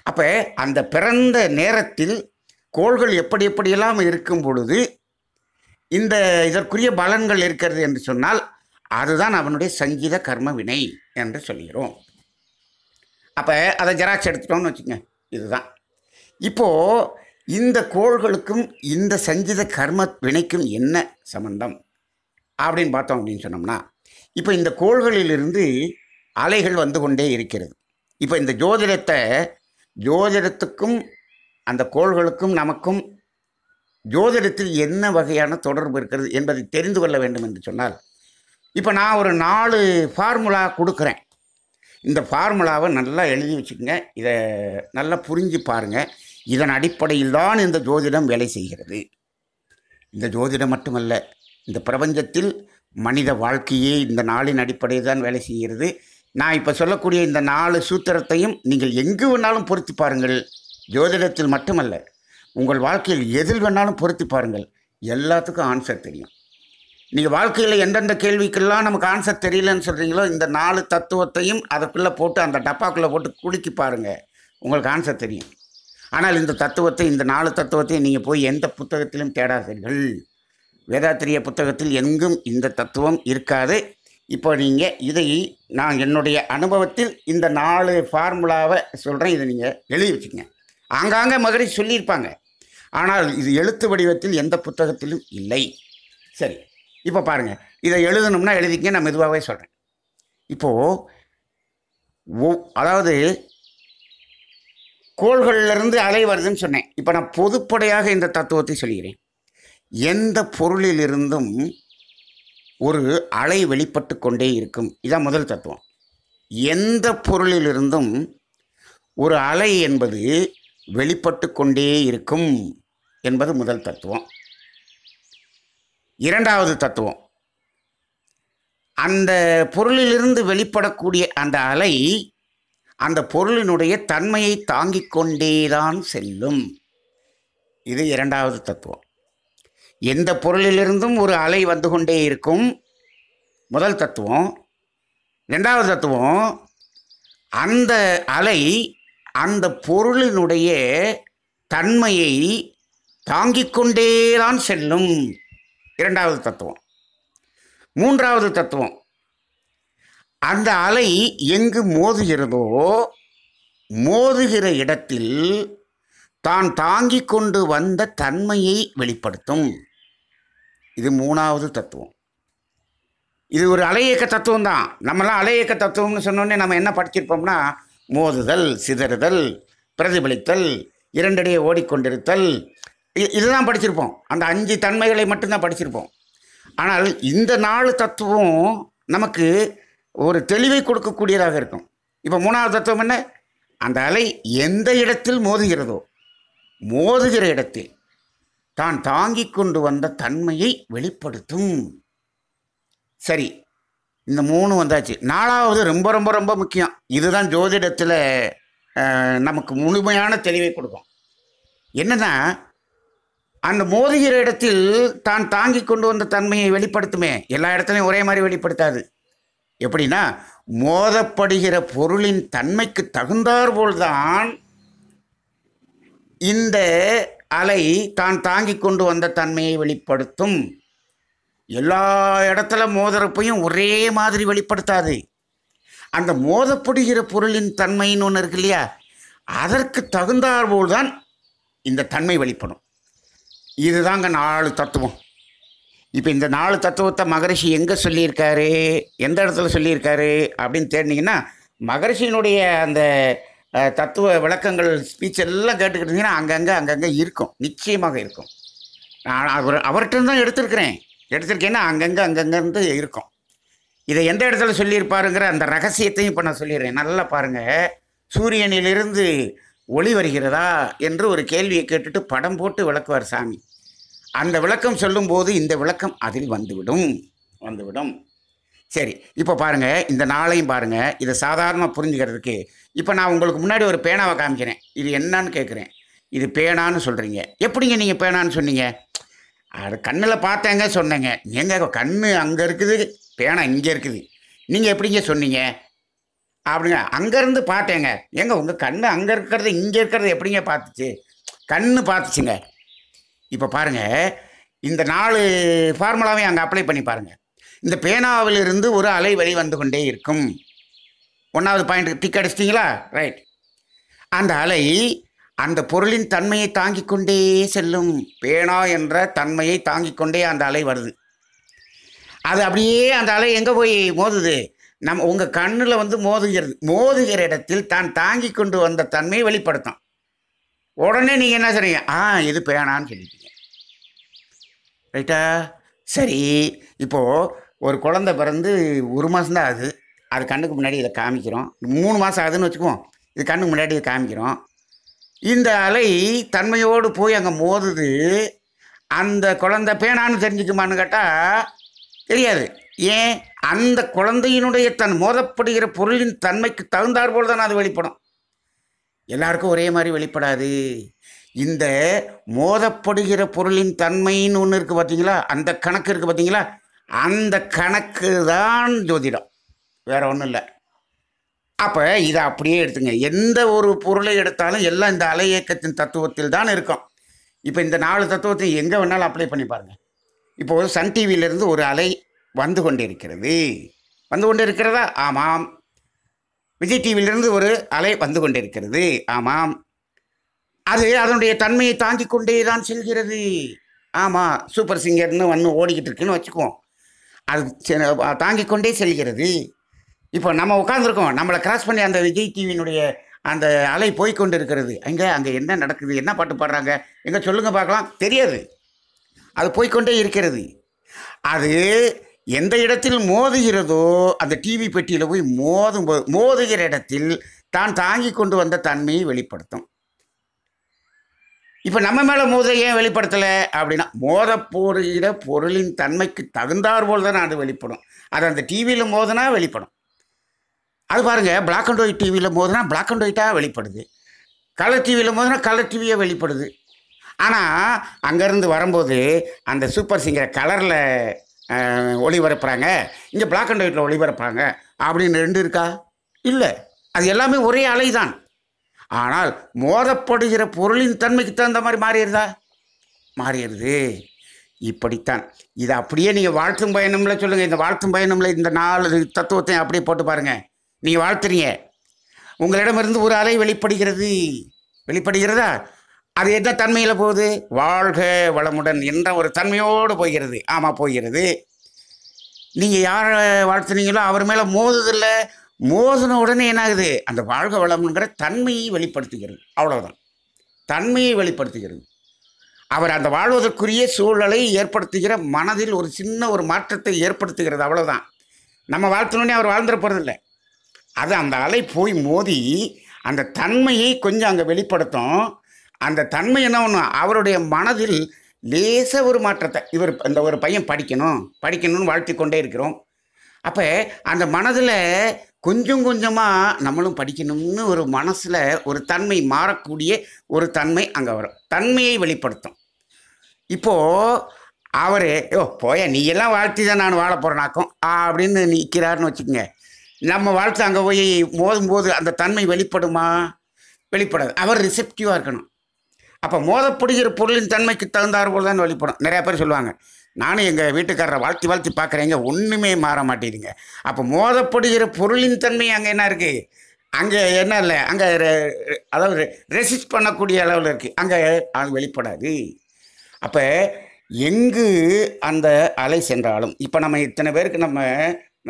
அப்போ அந்த பிறந்த நேரத்தில் கோள்கள் எப்படி எப்படியெல்லாம் இருக்கும் பொழுது இந்த இதற்குரிய பலன்கள் இருக்கிறது என்று சொன்னால் அதுதான் அவனுடைய சங்கீத கர்ம வினை என்று சொல்லிடுவோம் அப்போ அதை ஜெராக்ஸ் எடுத்துட்டோம்னு வச்சுங்க இதுதான் இப்போது இந்த கோள்களுக்கும் இந்த சஞ்சித கர்ம வினைக்கும் என்ன சம்பந்தம் அப்படின்னு பார்த்தோம் அப்படின்னு சொன்னோம்னா இப்போ இந்த கோள்களிலிருந்து அலைகள் வந்து கொண்டே இருக்கிறது இப்போ இந்த ஜோதிடத்தை ஜோதிடத்துக்கும் அந்த கோள்களுக்கும் நமக்கும் ஜோதிடத்தில் என்ன வகையான தொடர்பு இருக்கிறது என்பதை தெரிந்து கொள்ள வேண்டும் என்று சொன்னால் இப்போ நான் ஒரு நாலு ஃபார்முலா கொடுக்குறேன் இந்த ஃபார்முலாவை நல்லா எழுதி வச்சுக்கோங்க இதை நல்லா புரிஞ்சு பாருங்கள் இதன் அடிப்படையில் தான் இந்த ஜோதிடம் வேலை செய்கிறது இந்த ஜோதிடம் மட்டுமல்ல இந்த பிரபஞ்சத்தில் மனித வாழ்க்கையே இந்த நாளின் அடிப்படையில் தான் வேலை செய்கிறது நான் இப்போ சொல்லக்கூடிய இந்த நாலு சூத்திரத்தையும் நீங்கள் எங்கு வேணாலும் பொருத்தி பாருங்கள் ஜோதிடத்தில் மட்டுமல்ல உங்கள் வாழ்க்கையில் எதில் வேணாலும் பொருத்தி பாருங்கள் எல்லாத்துக்கும் ஆன்சர் தெரியும் நீங்கள் வாழ்க்கையில் எந்தெந்த கேள்விக்கெல்லாம் நமக்கு ஆன்சர் தெரியலன்னு சொல்கிறீங்களோ இந்த நாலு தத்துவத்தையும் அதுக்குள்ளே போட்டு அந்த டப்பாக்குள்ளே போட்டு குலுக்கி பாருங்கள் உங்களுக்கு ஆன்சர் தெரியும் ஆனால் இந்த தத்துவத்தை இந்த நாலு தத்துவத்தையும் நீங்கள் போய் எந்த புத்தகத்திலும் தேடாதீர்கள் வேதாத்திரிய புத்தகத்தில் எங்கும் இந்த தத்துவம் இருக்காது இப்போ நீங்கள் இதை நான் என்னுடைய அனுபவத்தில் இந்த நாலு ஃபார்முலாவை சொல்கிறேன் இதை நீங்கள் எழுதி வச்சுக்கோங்க ஆங்காங்கே மதுரை சொல்லியிருப்பாங்க ஆனால் இது எழுத்து வடிவத்தில் எந்த புத்தகத்திலும் இல்லை சரி இப்போ பாருங்கள் இதை எழுதணும்னா எழுதிக்க நான் மெதுவாகவே சொல்கிறேன் இப்போது ஓ அதாவது கோள்களிலிருந்து அலை வருதுன்னு சொன்னேன் இப்போ நான் பொதுப்படையாக இந்த தத்துவத்தை சொல்கிறேன் எந்த பொருளிலிருந்தும் ஒரு அலை வெளிப்பட்டு கொண்டே இருக்கும் இதான் முதல் தத்துவம் எந்த பொருளிலிருந்தும் ஒரு அலை என்பது வெளிப்பட்டு கொண்டே இருக்கும் என்பது முதல் தத்துவம் இரண்டாவது தத்துவம் அந்த பொருளிலிருந்து வெளிப்படக்கூடிய அந்த அலை அந்த பொருளினுடைய தன்மையை தாங்கிக் கொண்டேதான் செல்லும் இது இரண்டாவது தத்துவம் எந்த பொருளிலிருந்தும் ஒரு அலை வந்து கொண்டே இருக்கும் முதல் தத்துவம் ரெண்டாவது தத்துவம் அந்த அலை அந்த பொருளினுடைய தன்மையை தாங்கிக் கொண்டேதான் செல்லும் இரண்டாவது தத்துவம் மூன்றாவது தத்துவம் அந்த அலை எங்கு மோதுகிறதோ மோதுகிற இடத்தில் தான் தாங்கி கொண்டு வந்த தன்மையை வெளிப்படுத்தும் இது மூணாவது தத்துவம் இது ஒரு அலையக்க தத்துவம் தான் நம்மளாம் அலையக்க தத்துவம்னு சொன்னோடனே நம்ம என்ன படிச்சிருப்போம்னா மோதுதல் சிதறுதல் பிரதிபலித்தல் இரண்டடியே ஓடிக்கொண்டிருத்தல் இதுதான் படிச்சிருப்போம் அந்த அஞ்சு தன்மைகளை மட்டும்தான் படிச்சிருப்போம் ஆனால் இந்த நாலு தத்துவம் நமக்கு ஒரு தெளிவை கொடுக்கக்கூடியதாக இருக்கும் இப்போ மூணாவது தத்துவம் என்ன அந்த அலை எந்த இடத்தில் மோதுகிறதோ மோதுகிற இடத்தில் தான் தாங்கி கொண்டு வந்த தன்மையை வெளிப்படுத்தும் சரி இந்த மூணு வந்தாச்சு நாலாவது ரொம்ப ரொம்ப ரொம்ப முக்கியம் இதுதான் ஜோதிடத்தில் நமக்கு முழுமையான தெளிவை கொடுக்கும் என்னென்னா அந்த மோதுகிற இடத்தில் தான் தாங்கி கொண்டு வந்த தன்மையை வெளிப்படுத்துமே எல்லா இடத்துலையும் ஒரே மாதிரி வெளிப்படுத்தாது எப்படின்னா மோதப்படுகிற பொருளின் தன்மைக்கு தகுந்தாற்போல்தான் இந்த அலை தான் தாங்கி கொண்டு வந்த தன்மையை வெளிப்படுத்தும் எல்லா இடத்துல மோதிறப்பையும் ஒரே மாதிரி வெளிப்படுத்தாது அந்த மோதப்படுகிற பொருளின் தன்மைன்னு ஒன்று இருக்கு இல்லையா அதற்கு தகுந்தாற்போல் தான் இந்த தன்மை வெளிப்படும் இதுதாங்க நாலு தத்துவம் இப்போ இந்த நாலு தத்துவத்தை மகரிஷி எங்கே சொல்லியிருக்காரு எந்த இடத்துல சொல்லியிருக்காரு அப்படின்னு தேடினீங்கன்னா மகரிஷியினுடைய அந்த தத்துவ விளக்கங்கள் ஸ்பீச் எல்லாம் கேட்டுக்கிட்டு இருந்தீங்கன்னா அங்கங்கே அங்கங்கே இருக்கும் நிச்சயமாக இருக்கும் நான் அவர் அவர்கிட்ட தான் எடுத்திருக்கிறேன் எடுத்திருக்கேன்னா அங்கங்கே அங்கங்கேருந்து இருக்கும் இதை எந்த இடத்துல சொல்லியிருப்பாருங்கிற அந்த ரகசியத்தையும் இப்போ நான் சொல்லிடுறேன் நல்லா பாருங்கள் சூரியனிலிருந்து ஒளி வருகிறதா என்று ஒரு கேள்வியை கேட்டுட்டு படம் போட்டு விளக்குவார் சாமி அந்த விளக்கம் சொல்லும்போது இந்த விளக்கம் அதில் வந்துவிடும் வந்துவிடும் சரி இப்போ பாருங்கள் இந்த நாளையும் பாருங்கள் இதை சாதாரணமாக புரிஞ்சுக்கிறதுக்கு இப்போ நான் உங்களுக்கு முன்னாடி ஒரு பேனாவை காமிக்கிறேன் இது என்னான்னு கேட்குறேன் இது பேனான்னு சொல்கிறீங்க எப்படிங்க நீங்கள் பேனான்னு சொன்னீங்க அது கண்ணில் பார்த்தேங்க சொன்னேங்க எங்க கண் அங்கே இருக்குது பேனா இங்கே இருக்குது நீங்கள் எப்படிங்க சொன்னீங்க அப்படிங்க அங்கேருந்து பார்த்தேங்க எங்க உங்கள் கண் அங்கே இருக்கிறது இங்கே இருக்கிறது எப்படிங்க பார்த்துச்சு கண்ணு பார்த்துச்சுங்க இப்போ பாருங்கள் இந்த நாலு ஃபார்முலாவையும் அங்கே அப்ளை பண்ணி பாருங்கள் இந்த பேனாவிலிருந்து ஒரு அலை வழி வந்து கொண்டே இருக்கும் ஒன்றாவது பாயிண்ட் டிக் அடிச்சிட்டிங்களா ரைட் அந்த அலை அந்த பொருளின் தன்மையை தாங்கி கொண்டே செல்லும் பேனா என்ற தன்மையை தாங்கி கொண்டே அந்த அலை வருது அது அப்படியே அந்த அலை எங்கே போய் மோதுது நம்ம உங்கள் கண்ணில் வந்து மோதுகிறது மோதுகிற இடத்தில் தான் தாங்கி கொண்டு வந்த தன்மையை வெளிப்படுத்தும் உடனே நீங்கள் என்ன சொன்னீங்க ஆ இது பேனான்னு சொல்லிட்டீங்க ரைட்டா சரி இப்போது ஒரு குழந்த பிறந்து ஒரு மாதம்தான் ஆகுது அது கண்ணுக்கு முன்னாடி இதை காமிக்கிறோம் மூணு மாதம் ஆகுதுன்னு வச்சுக்குவோம் இது கண்ணுக்கு முன்னாடி இதை காமிக்கிறோம் இந்த அலை தன்மையோடு போய் அங்கே மோதுது அந்த குழந்த பேனான்னு தெரிஞ்சுக்குமான்னு கேட்டால் தெரியாது ஏன் அந்த குழந்தையினுடைய தன் மோதப்படுகிற பொருளின் தன்மைக்கு தகுந்தாற்போல் தான் அது வெளிப்படும் எல்லாருக்கும் ஒரே மாதிரி வெளிப்படாது இந்த மோதப்படுகிற பொருளின் தன்மைன்னு ஒன்று இருக்குது பார்த்தீங்களா அந்த கணக்கு இருக்குது பார்த்தீங்களா அந்த கணக்கு தான் ஜோதிடம் வேறு ஒன்றும் இல்லை அப்போ இதை அப்படியே எடுத்துங்க எந்த ஒரு பொருளை எடுத்தாலும் எல்லாம் இந்த அலை இயக்கத்தின் தத்துவத்தில் தான் இருக்கும் இப்போ இந்த நாலு தத்துவத்தை எங்கே வேணாலும் அப்ளை பண்ணி பாருங்கள் இப்போது சன் டிவியிலேருந்து ஒரு அலை வந்து கொண்டிருக்கிறது வந்து கொண்டிருக்கிறதா ஆமாம் விஜய் டிவியிலிருந்து ஒரு அலை வந்து கொண்டிருக்கிறது ஆமாம் அது அதனுடைய தன்மையை தாங்கி கொண்டே தான் செல்கிறது ஆமாம் சூப்பர் சிங்கர்னு வந்து ஓடிக்கிட்டு இருக்குன்னு வச்சுக்குவோம் அது தாங்கி கொண்டே செல்கிறது இப்போ நம்ம உட்காந்துருக்கோம் நம்மளை கிராஸ் பண்ணி அந்த விஜய் டிவியினுடைய அந்த அலை போய்க் கொண்டு இருக்கிறது எங்கே அங்கே என்ன நடக்குது என்ன பாட்டு பாடுறாங்க எங்கே சொல்லுங்கள் பார்க்கலாம் தெரியாது அது போய்கொண்டே இருக்கிறது அது எந்த இடத்தில் மோதுகிறதோ அந்த டிவி பெட்டியில் போய் மோதும் போது மோதுகிற இடத்தில் தான் தாங்கி கொண்டு வந்த தன்மையை வெளிப்படுத்தும் இப்போ நம்ம மேலே மோத ஏன் வெளிப்படுத்தலை அப்படின்னா மோத போடுகிற பொருளின் தன்மைக்கு போல் தான் அது வெளிப்படும் அது அந்த டிவியில் மோதினா வெளிப்படும் அது பாருங்கள் பிளாக் அண்ட் ஒயிட் டிவியில் மோதினா பிளாக் அண்ட் ஒயிட்டாக வெளிப்படுது கலர் டிவியில் மோதினா கலர் டிவியாக வெளிப்படுது ஆனால் அங்கேருந்து வரும்போது அந்த சூப்பர் சிங்கர் கலரில் ஒளிபரப்புறாங்க இங்கே பிளாக் அண்ட் ஒயிட்டில் ஒளிபரப்புறாங்க அப்படின்னு ரெண்டு இருக்கா இல்லை அது எல்லாமே ஒரே அலை தான் ஆனால் மோதப்படுகிற பொருளின் தன்மைக்கு தகுந்த மாதிரி மாறிடுதா மாறிடுது இப்படித்தான் இதை அப்படியே நீங்கள் வாழ்த்தும் பயணம்ல சொல்லுங்கள் இந்த வாழ்த்தும் பயணம்ல இந்த நாலு தத்துவத்தையும் அப்படியே போட்டு பாருங்கள் நீங்கள் வாழ்த்துறீங்க உங்களிடமிருந்து ஒரு அலை வெளிப்படுகிறது வெளிப்படுகிறதா அது எந்த தன்மையில் போகுது வாழ்க வளமுடன் என்ற ஒரு தன்மையோடு போகிறது ஆமாம் போகிறது நீங்கள் யாரை வாழ்த்துனீங்களோ அவர் மேலே மோதுதில்லை மோதின உடனே என்னாகுது அந்த வாழ்க வளம்ங்கிற தன்மையை வெளிப்படுத்துகிறது அவ்வளோதான் தன்மையை வெளிப்படுத்துகிறது அவர் அந்த வாழ்வதற்குரிய சூழலை ஏற்படுத்துகிற மனதில் ஒரு சின்ன ஒரு மாற்றத்தை ஏற்படுத்துகிறது அவ்வளோதான் நம்ம வாழ்த்தணுன்னே அவர் வாழ்ந்துட போகிறதில்ல அது அந்த அலை போய் மோதி அந்த தன்மையை கொஞ்சம் அங்கே வெளிப்படுத்தும் அந்த தன்மை என்ன ஒன்று அவருடைய மனதில் லேச ஒரு மாற்றத்தை இவர் அந்த ஒரு பையன் படிக்கணும் படிக்கணும்னு வாழ்த்தி கொண்டே இருக்கிறோம் அப்போ அந்த மனதில் கொஞ்சம் கொஞ்சமாக நம்மளும் படிக்கணும்னு ஒரு மனசில் ஒரு தன்மை மாறக்கூடிய ஒரு தன்மை அங்கே வரும் தன்மையை வெளிப்படுத்தும் இப்போது அவர் ஓ போய நீ எல்லாம் வாழ்த்தி தான் நான் வாழ போகிறனாக்கும் அப்படின்னு நிற்கிறாருன்னு வச்சுக்கோங்க நம்ம வாழ்த்து அங்கே போய் மோதும் போது அந்த தன்மை வெளிப்படுமா வெளிப்படாது அவர் ரிசெப்டிவாக இருக்கணும் அப்போ மோதப்படுகிற பொருளின் தன்மைக்கு தகுந்தாறு போல் தான் வெளிப்படும் நிறையா பேர் சொல்லுவாங்க நானும் எங்கள் வீட்டுக்காரரை வாழ்த்தி வாழ்த்தி பார்க்குறேங்க ஒன்றுமே மாற மாட்டேங்க அப்போ மோதப்படுகிற பொருளின் தன்மை அங்கே என்ன இருக்குது அங்கே என்ன இல்லை அங்கே அதாவது ரெசிஸ்ட் பண்ணக்கூடிய அளவில் இருக்குது அங்கே அது வெளிப்படாது அப்போ எங்கு அந்த அலை சென்றாலும் இப்போ நம்ம இத்தனை பேருக்கு நம்ம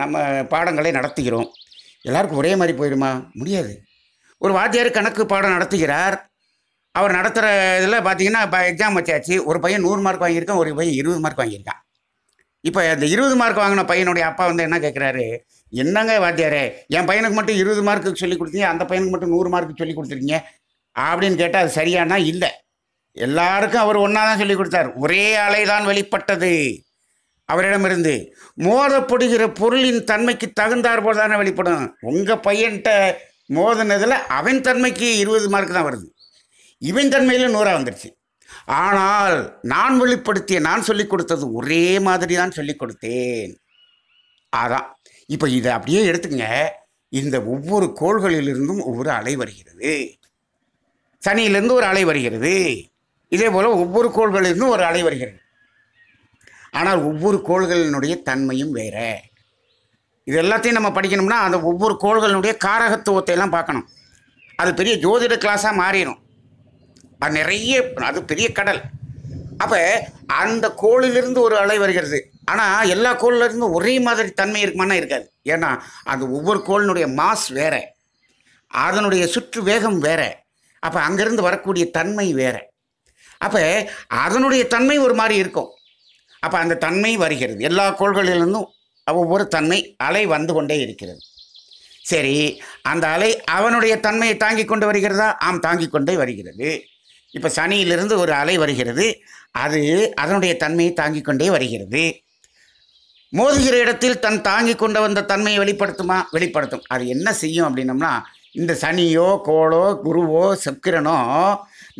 நம்ம பாடங்களை நடத்துகிறோம் எல்லாருக்கும் ஒரே மாதிரி போயிடுமா முடியாது ஒரு வாத்தியார் கணக்கு பாடம் நடத்துகிறார் அவர் நடத்துகிற இதில் பார்த்தீங்கன்னா இப்போ எக்ஸாம் வச்சாச்சு ஒரு பையன் நூறு மார்க் வாங்கியிருக்கான் ஒரு பையன் இருபது மார்க் வாங்கியிருக்கான் இப்போ அந்த இருபது மார்க் வாங்கின பையனுடைய அப்பா வந்து என்ன கேட்குறாரு என்னங்க வாத்தியாரே என் பையனுக்கு மட்டும் இருபது மார்க்கு சொல்லி கொடுத்தீங்க அந்த பையனுக்கு மட்டும் நூறு மார்க்கு சொல்லி கொடுத்துருக்கீங்க அப்படின்னு கேட்டால் அது சரியானா இல்லை எல்லாருக்கும் அவர் ஒன்றா தான் சொல்லி கொடுத்தார் ஒரே அலை தான் வெளிப்பட்டது அவரிடமிருந்து மோதப்படுகிற பொருளின் தன்மைக்கு தகுந்தார் போல் தானே வெளிப்படும் உங்கள் பையன்கிட்ட மோதினதில் அவன் தன்மைக்கு இருபது மார்க் தான் வருது இவன் தன்மையில் நூறாக வந்துடுச்சு ஆனால் நான் வெளிப்படுத்திய நான் சொல்லிக் கொடுத்தது ஒரே மாதிரி தான் சொல்லிக் கொடுத்தேன் அதான் இப்போ இதை அப்படியே எடுத்துங்க இந்த ஒவ்வொரு கோள்களிலிருந்தும் ஒவ்வொரு அலை வருகிறது சனியிலிருந்து ஒரு அலை வருகிறது இதே போல் ஒவ்வொரு கோள்களிலிருந்தும் ஒரு அலை வருகிறது ஆனால் ஒவ்வொரு கோள்களினுடைய தன்மையும் வேற இது எல்லாத்தையும் நம்ம படிக்கணும்னா அந்த ஒவ்வொரு கோள்களினுடைய காரகத்துவத்தை எல்லாம் பார்க்கணும் அது பெரிய ஜோதிட கிளாஸாக மாறிடும் அது நிறைய அது பெரிய கடல் அப்போ அந்த கோளிலிருந்து ஒரு அலை வருகிறது ஆனால் எல்லா கோளிலிருந்தும் ஒரே மாதிரி தன்மை இருக்குமானா இருக்காது ஏன்னா அது ஒவ்வொரு கோளினுடைய மாஸ் வேறு அதனுடைய சுற்று வேகம் வேறு அப்போ அங்கேருந்து வரக்கூடிய தன்மை வேறு அப்போ அதனுடைய தன்மை ஒரு மாதிரி இருக்கும் அப்போ அந்த தன்மை வருகிறது எல்லா கோள்களிலிருந்தும் ஒவ்வொரு தன்மை அலை வந்து கொண்டே இருக்கிறது சரி அந்த அலை அவனுடைய தன்மையை தாங்கி கொண்டு வருகிறதா ஆம் தாங்கி கொண்டே வருகிறது இப்போ சனியிலிருந்து ஒரு அலை வருகிறது அது அதனுடைய தன்மையை தாங்கிக் கொண்டே வருகிறது மோதுகிற இடத்தில் தன் தாங்கி கொண்ட வந்த தன்மையை வெளிப்படுத்துமா வெளிப்படுத்தும் அது என்ன செய்யும் அப்படின்னம்னா இந்த சனியோ கோளோ குருவோ செக்கிரனோ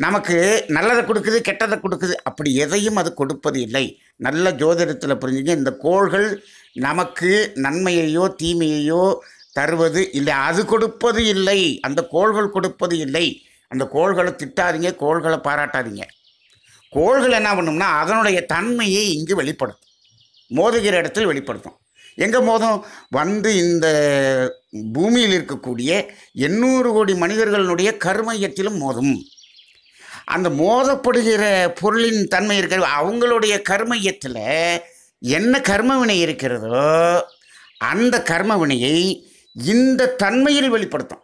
நமக்கு நல்லதை கொடுக்குது கெட்டதை கொடுக்குது அப்படி எதையும் அது கொடுப்பது இல்லை நல்ல ஜோதிடத்தில் புரிஞ்சுங்க இந்த கோள்கள் நமக்கு நன்மையையோ தீமையையோ தருவது இல்லை அது கொடுப்பது இல்லை அந்த கோள்கள் கொடுப்பது இல்லை அந்த கோள்களை திட்டாதீங்க கோள்களை பாராட்டாதீங்க கோள்கள் என்ன பண்ணும்னா அதனுடைய தன்மையை இங்கு வெளிப்படுத்தும் மோதுகிற இடத்தில் வெளிப்படுத்தும் எங்கே மோதும் வந்து இந்த பூமியில் இருக்கக்கூடிய எண்ணூறு கோடி மனிதர்களுடைய கருமையத்திலும் மோதும் அந்த மோதப்படுகிற பொருளின் தன்மை இருக்கிற அவங்களுடைய கர்மையத்தில் என்ன கர்மவினை இருக்கிறதோ அந்த கர்மவினையை இந்த தன்மையில் வெளிப்படுத்தும்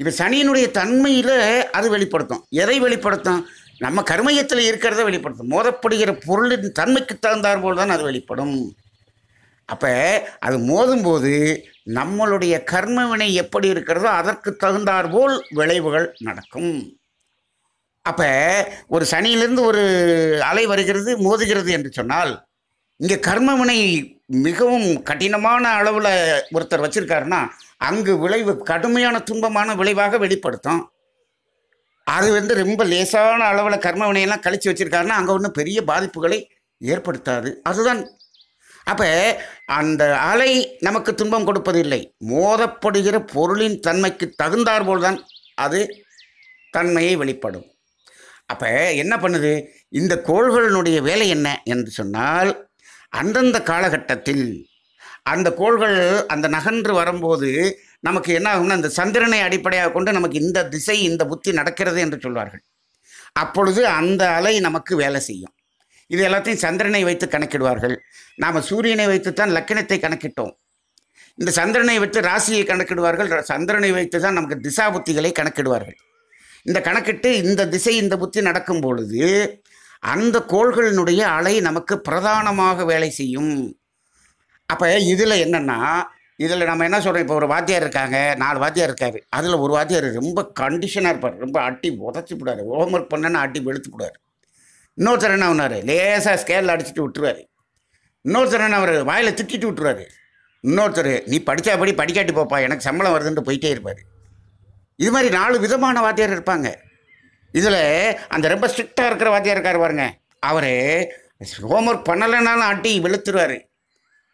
இப்போ சனியினுடைய தன்மையில் அது வெளிப்படுத்தும் எதை வெளிப்படுத்தும் நம்ம கருமையத்தில் இருக்கிறத வெளிப்படுத்தும் மோதப்படுகிற பொருளின் தன்மைக்கு தகுந்தார் போல் தான் அது வெளிப்படும் அப்போ அது மோதும்போது நம்மளுடைய கர்மவினை எப்படி இருக்கிறதோ அதற்கு தகுந்தாற்போல் விளைவுகள் நடக்கும் அப்போ ஒரு சனியிலிருந்து ஒரு அலை வருகிறது மோதுகிறது என்று சொன்னால் இங்கே கர்மவினை மிகவும் கடினமான அளவில் ஒருத்தர் வச்சுருக்காருன்னா அங்கு விளைவு கடுமையான துன்பமான விளைவாக வெளிப்படுத்தும் அது வந்து ரொம்ப லேசான அளவில் கர்ம வினையெல்லாம் கழித்து வச்சுருக்காருன்னா அங்கே ஒன்றும் பெரிய பாதிப்புகளை ஏற்படுத்தாது அதுதான் அப்போ அந்த அலை நமக்கு துன்பம் கொடுப்பதில்லை மோதப்படுகிற பொருளின் தன்மைக்கு தகுந்தாற்போல் தான் அது தன்மையை வெளிப்படும் அப்போ என்ன பண்ணுது இந்த கோள்களினுடைய வேலை என்ன என்று சொன்னால் அந்தந்த காலகட்டத்தில் அந்த கோள்கள் அந்த நகன்று வரும்போது நமக்கு என்ன ஆகும்னா அந்த சந்திரனை அடிப்படையாக கொண்டு நமக்கு இந்த திசை இந்த புத்தி நடக்கிறது என்று சொல்வார்கள் அப்பொழுது அந்த அலை நமக்கு வேலை செய்யும் இது எல்லாத்தையும் சந்திரனை வைத்து கணக்கிடுவார்கள் நாம் சூரியனை வைத்து தான் லக்கணத்தை கணக்கிட்டோம் இந்த சந்திரனை வைத்து ராசியை கணக்கிடுவார்கள் சந்திரனை வைத்து தான் நமக்கு திசா புத்திகளை கணக்கிடுவார்கள் இந்த கணக்கிட்டு இந்த திசை இந்த புத்தி நடக்கும் பொழுது அந்த கோள்களினுடைய அலை நமக்கு பிரதானமாக வேலை செய்யும் அப்போ இதில் என்னென்னா இதில் நம்ம என்ன சொல்கிறோம் இப்போ ஒரு வாத்தியார் இருக்காங்க நாலு வாத்தியார் இருக்கார் அதில் ஒரு வாத்தியார் ரொம்ப கண்டிஷனாக இருப்பார் ரொம்ப அட்டி உதச்சி விடுவார் ஹோம் ஒர்க் பண்ணனா அட்டி வெளுத்து விடுவார் இன்னொருத்தர் என்ன ஆனார் லேசாக ஸ்கேலில் அடிச்சுட்டு விட்டுருவார் இன்னொருத்தர் என்ன அவர் வாயில் திட்டிட்டு விட்டுருவார் இன்னொருத்தர் நீ படித்தாபடி படிக்காட்டி போப்பா எனக்கு சம்பளம் வருதுன்ட்டு போயிட்டே இருப்பார் இது மாதிரி நாலு விதமான வாத்தியார் இருப்பாங்க இதில் அந்த ரொம்ப ஸ்ட்ரிக்டாக இருக்கிற வாத்தியார் இருக்கார் பாருங்க அவர் ஹோம்ஒர்க் பண்ணலைனாலும் அட்டி வெளுத்துருவார்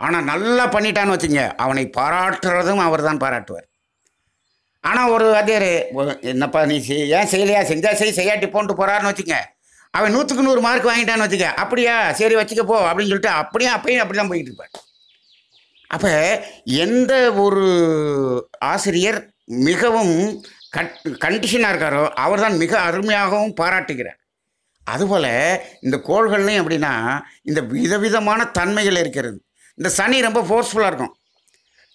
ஆனால் நல்லா பண்ணிட்டான்னு வச்சுங்க அவனை பாராட்டுறதும் அவர் தான் பாராட்டுவார் ஆனால் ஒரு அதே என்னப்பா நீ ஏன் செய்யலையா செஞ்சா செய் செய்யாட்டி போன்ட்டு போகிறான்னு வச்சுங்க அவன் நூற்றுக்கு நூறு மார்க் வாங்கிட்டான்னு வச்சுக்க அப்படியா சரி வச்சுக்க போ அப்படின்னு சொல்லிட்டு அப்படியே அப்பயும் அப்படி தான் போயிட்டு இருப்பார் அப்போ எந்த ஒரு ஆசிரியர் மிகவும் கட் கண்டிஷனாக இருக்காரோ அவர் தான் மிக அருமையாகவும் பாராட்டுகிறார் அதுபோல் இந்த கோள்கள்லையும் எப்படின்னா இந்த விதவிதமான தன்மைகள் இருக்கிறது இந்த சனி ரொம்ப ஃபோர்ஸ்ஃபுல்லாக இருக்கும்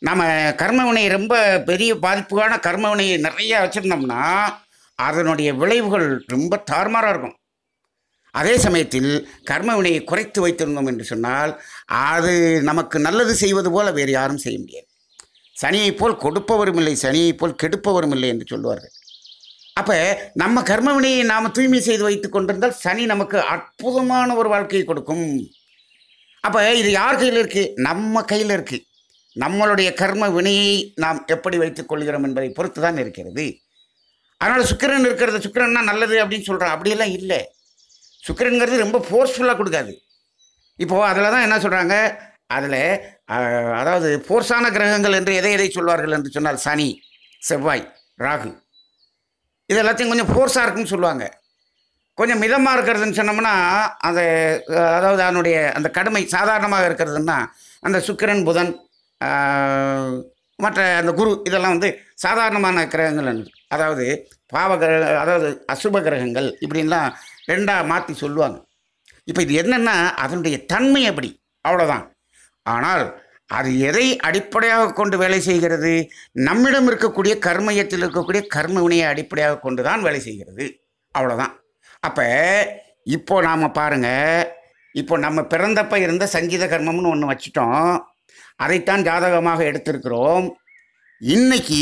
நம்ம கர்மவினை ரொம்ப பெரிய பாதிப்புக்கான கர்மவினையை நிறையா வச்சுருந்தோம்னா அதனுடைய விளைவுகள் ரொம்ப தாறுமாறாக இருக்கும் அதே சமயத்தில் கர்மவினையை குறைத்து வைத்திருந்தோம் என்று சொன்னால் அது நமக்கு நல்லது செய்வது போல் வேறு யாரும் செய்ய முடியாது சனியைப் போல் கொடுப்பவரும் இல்லை சனியைப் போல் கெடுப்பவரும் இல்லை என்று சொல்லுவார்கள் அப்போ நம்ம கர்மவினையை நாம் தூய்மை செய்து வைத்து கொண்டிருந்தால் சனி நமக்கு அற்புதமான ஒரு வாழ்க்கையை கொடுக்கும் அப்போ இது யார் கையில் இருக்குது நம்ம கையில் இருக்குது நம்மளுடைய கர்ம வினையை நாம் எப்படி வைத்துக் கொள்கிறோம் என்பதை பொறுத்து தான் இருக்கிறது அதனால் சுக்கரன் இருக்கிறது சுக்கரன்னா நல்லது அப்படின்னு சொல்கிறோம் அப்படியெல்லாம் இல்லை சுக்கரனுங்கிறது ரொம்ப ஃபோர்ஸ்ஃபுல்லாக கொடுக்காது இப்போது அதில் தான் என்ன சொல்கிறாங்க அதில் அதாவது ஃபோர்ஸான கிரகங்கள் என்று எதை எதை சொல்வார்கள் என்று சொன்னால் சனி செவ்வாய் ராகு இது எல்லாத்தையும் கொஞ்சம் ஃபோர்ஸாக இருக்குன்னு சொல்லுவாங்க கொஞ்சம் மிதமாக இருக்கிறதுன்னு சொன்னோம்னா அது அதாவது அதனுடைய அந்த கடுமை சாதாரணமாக இருக்கிறதுன்னா அந்த சுக்கிரன் புதன் மற்ற அந்த குரு இதெல்லாம் வந்து சாதாரணமான கிரகங்கள் அதாவது பாவ கிரக அதாவது அசுப கிரகங்கள் இப்படின்லாம் ரெண்டாக மாற்றி சொல்லுவாங்க இப்போ இது என்னென்னா அதனுடைய தன்மை அப்படி அவ்வளோதான் ஆனால் அது எதை அடிப்படையாக கொண்டு வேலை செய்கிறது நம்மிடம் இருக்கக்கூடிய கர்மயத்தில் இருக்கக்கூடிய கர்ம வினையை அடிப்படையாக கொண்டு தான் வேலை செய்கிறது அவ்வளோதான் அப்போ இப்போ நாம் பாருங்கள் இப்போ நம்ம பிறந்தப்ப இருந்த சங்கீத கர்மம்னு ஒன்று வச்சுட்டோம் அதைத்தான் ஜாதகமாக எடுத்திருக்கிறோம் இன்னைக்கு